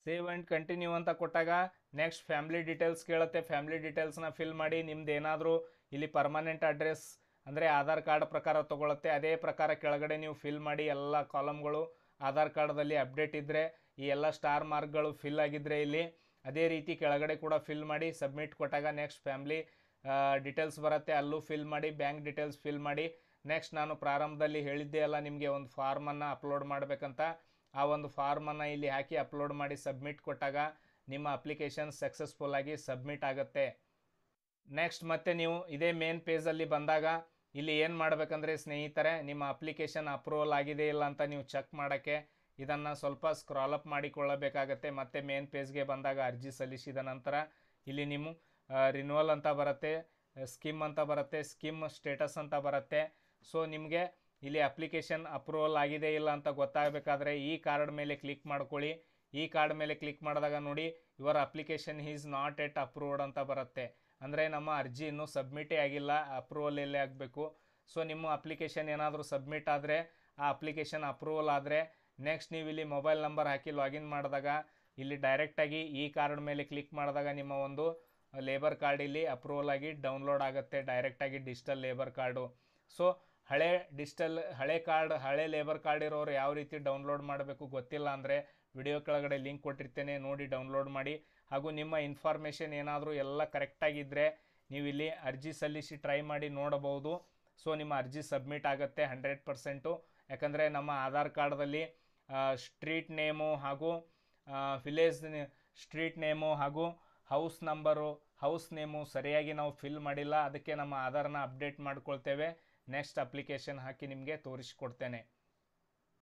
A: ಸೇವ್ ಆ್ಯಂಡ್ ಕಂಟಿನ್ಯೂ ಅಂತ ಕೊಟ್ಟಾಗ ನೆಕ್ಸ್ಟ್ ಫ್ಯಾಮಿಲಿ ಡೀಟೇಲ್ಸ್ ಕೇಳುತ್ತೆ ಫ್ಯಾಮಿಲಿ ಡೀಟೇಲ್ಸ್ನ ಫಿಲ್ ಮಾಡಿ ನಿಮ್ದು ಏನಾದರೂ ಇಲ್ಲಿ ಪರ್ಮನೆಂಟ್ ಅಡ್ರೆಸ್ ಅಂದರೆ ಆಧಾರ್ ಕಾರ್ಡ್ ಪ್ರಕಾರ ತೊಗೊಳುತ್ತೆ ಅದೇ ಪ್ರಕಾರ ಕೆಳಗಡೆ ನೀವು ಫಿಲ್ ಮಾಡಿ ಎಲ್ಲ ಕಾಲಮ್ಗಳು ಆಧಾರ್ ಕಾರ್ಡ್ದಲ್ಲಿ ಅಪ್ಡೇಟ್ ಇದ್ದರೆ ಈ ಎಲ್ಲ ಸ್ಟಾರ್ ಮಾರ್ಕ್ಗಳು ಫಿಲ್ ಆಗಿದ್ದರೆ ಇಲ್ಲಿ ಅದೇ ರೀತಿ ಕೆಳಗಡೆ ಕೂಡ ಫಿಲ್ ಮಾಡಿ ಸಬ್ಮಿಟ್ ಕೊಟ್ಟಾಗ ನೆಕ್ಸ್ಟ್ ಫ್ಯಾಮ್ಲಿ ಡೀಟೇಲ್ಸ್ ಬರುತ್ತೆ ಅಲ್ಲೂ ಫಿಲ್ ಮಾಡಿ ಬ್ಯಾಂಕ್ ಡೀಟೇಲ್ಸ್ ಫಿಲ್ ಮಾಡಿ ನೆಕ್ಸ್ಟ್ ನಾನು ಪ್ರಾರಂಭದಲ್ಲಿ ಹೇಳಿದ್ದೆ ಅಲ್ಲ ನಿಮಗೆ ಒಂದು ಫಾರ್ಮನ್ನು ಅಪ್ಲೋಡ್ ಮಾಡಬೇಕಂತ ಆ ಒಂದು ಫಾರ್ಮನ್ನು ಇಲ್ಲಿ ಹಾಕಿ ಅಪ್ಲೋಡ್ ಮಾಡಿ ಸಬ್ಮಿಟ್ ಕೊಟ್ಟಾಗ ನಿಮ್ಮ ಅಪ್ಲಿಕೇಶನ್ ಸಕ್ಸಸ್ಫುಲ್ ಆಗಿ ಸಬ್ಮಿಟ್ ಆಗುತ್ತೆ ನೆಕ್ಸ್ಟ್ ಮತ್ತೆ ನೀವು ಇದೇ ಮೇನ್ ಪೇಜಲ್ಲಿ ಬಂದಾಗ ಇಲ್ಲಿ ಏನು ಮಾಡಬೇಕಂದ್ರೆ ಸ್ನೇಹಿತರೆ ನಿಮ್ಮ ಅಪ್ಲಿಕೇಶನ್ ಅಪ್ರೂವಲ್ ಆಗಿದೆ ಇಲ್ಲ ಅಂತ ನೀವು ಚೆಕ್ ಮಾಡೋಕ್ಕೆ ಇದನ್ನು ಸ್ವಲ್ಪ ಸ್ಕ್ರಾಲಪ್ ಮಾಡಿಕೊಳ್ಳಬೇಕಾಗತ್ತೆ ಮತ್ತೆ ಮೇನ್ ಪೇಜ್ಗೆ ಬಂದಾಗ ಅರ್ಜಿ ಸಲ್ಲಿಸಿದ ನಂತರ ಇಲ್ಲಿ ನಿಮ್ಮ ರಿನ್ಯೂವಲ್ ಅಂತ ಬರುತ್ತೆ ಸ್ಕೀಮ್ ಅಂತ ಬರುತ್ತೆ ಸ್ಕೀಮ್ ಸ್ಟೇಟಸ್ ಅಂತ ಬರುತ್ತೆ ಸೊ ನಿಮಗೆ ಇಲ್ಲಿ ಅಪ್ಲಿಕೇಶನ್ ಅಪ್ರೂವಲ್ ಆಗಿದೆ ಇಲ್ಲ ಅಂತ ಗೊತ್ತಾಗಬೇಕಾದ್ರೆ ಈ ಕಾರ್ಡ್ ಮೇಲೆ ಕ್ಲಿಕ್ ಮಾಡ್ಕೊಳ್ಳಿ ಈ ಕಾರ್ಡ್ ಮೇಲೆ ಕ್ಲಿಕ್ ಮಾಡಿದಾಗ ನೋಡಿ your application is not yet approved ಅಂತ ಬರುತ್ತೆ ಅಂದರೆ ನಮ್ಮ ಅರ್ಜಿ ಇನ್ನೂ ಸಬ್ಮಿಟೇ ಆಗಿಲ್ಲ ಅಪ್ರೂವಲ್ ಎಲ್ಲೇ ಆಗಬೇಕು ಸೊ ನಿಮ್ಮ ಅಪ್ಲಿಕೇಶನ್ ಏನಾದರೂ ಸಬ್ಮಿಟ್ ಆದರೆ ಆ ಅಪ್ಲಿಕೇಶನ್ ಅಪ್ರೂವಲ್ ಆದರೆ ನೆಕ್ಸ್ಟ್ ನೀವು ಇಲ್ಲಿ ಮೊಬೈಲ್ ನಂಬರ್ ಹಾಕಿ ಲಾಗಿನ್ ಮಾಡಿದಾಗ ಇಲ್ಲಿ ಡೈರೆಕ್ಟಾಗಿ ಈ ಕಾರ್ಡ್ ಮೇಲೆ ಕ್ಲಿಕ್ ಮಾಡಿದಾಗ ನಿಮ್ಮ ಒಂದು ಲೇಬರ್ ಕಾರ್ಡ್ ಇಲ್ಲಿ ಅಪ್ರೂವಲ್ ಆಗಿ ಡೌನ್ಲೋಡ್ ಆಗುತ್ತೆ ಡೈರೆಕ್ಟಾಗಿ ಡಿಜಿಟಲ್ ಲೇಬರ್ ಕಾರ್ಡು ಸೊ ಹಳೆ ಡಿಜಿಟಲ್ ಹಳೆ ಕಾರ್ಡ್ ಹಳೆ ಲೇಬರ್ ಕಾರ್ಡ್ ಇರೋರು ಯಾವ ರೀತಿ ಡೌನ್ಲೋಡ್ ಮಾಡಬೇಕು ಗೊತ್ತಿಲ್ಲ ಅಂದರೆ ವಿಡಿಯೋ ಕೆಳಗಡೆ ಲಿಂಕ್ ಕೊಟ್ಟಿರ್ತೇನೆ ನೋಡಿ ಡೌನ್ಲೋಡ್ ಮಾಡಿ ಹಾಗೂ ನಿಮ್ಮ ಇನ್ಫಾರ್ಮೇಷನ್ ಏನಾದರೂ ಎಲ್ಲ ಕರೆಕ್ಟಾಗಿದ್ದರೆ ನೀವು ಇಲ್ಲಿ ಅರ್ಜಿ ಸಲ್ಲಿಸಿ ಟ್ರೈ ಮಾಡಿ ನೋಡಬಹುದು ಸೊ ನಿಮ್ಮ ಅರ್ಜಿ ಸಬ್ಮಿಟ್ ಆಗುತ್ತೆ ಹಂಡ್ರೆಡ್ ಪರ್ಸೆಂಟು ಯಾಕಂದರೆ ನಮ್ಮ ಆಧಾರ್ ಕಾರ್ಡ್ದಲ್ಲಿ ಸ್ಟ್ರೀಟ್ ನೇಮು ಹಾಗೂ ವಿಲೇಜ್ ಸ್ಟ್ರೀಟ್ ನೇಮು ಹಾಗೂ ಹೌಸ್ ನಂಬರು ಹೌಸ್ ನೇಮು ಸರಿಯಾಗಿ ನಾವು ಫಿಲ್ ಮಾಡಿಲ್ಲ ಅದಕ್ಕೆ ನಮ್ಮ ಆಧಾರನ ಅಪ್ಡೇಟ್ ಮಾಡ್ಕೊಳ್ತೇವೆ ನೆಕ್ಸ್ಟ್ ಅಪ್ಲಿಕೇಶನ್ ಹಾಕಿ ನಿಮಗೆ ತೋರಿಸ್ಕೊಡ್ತೇನೆ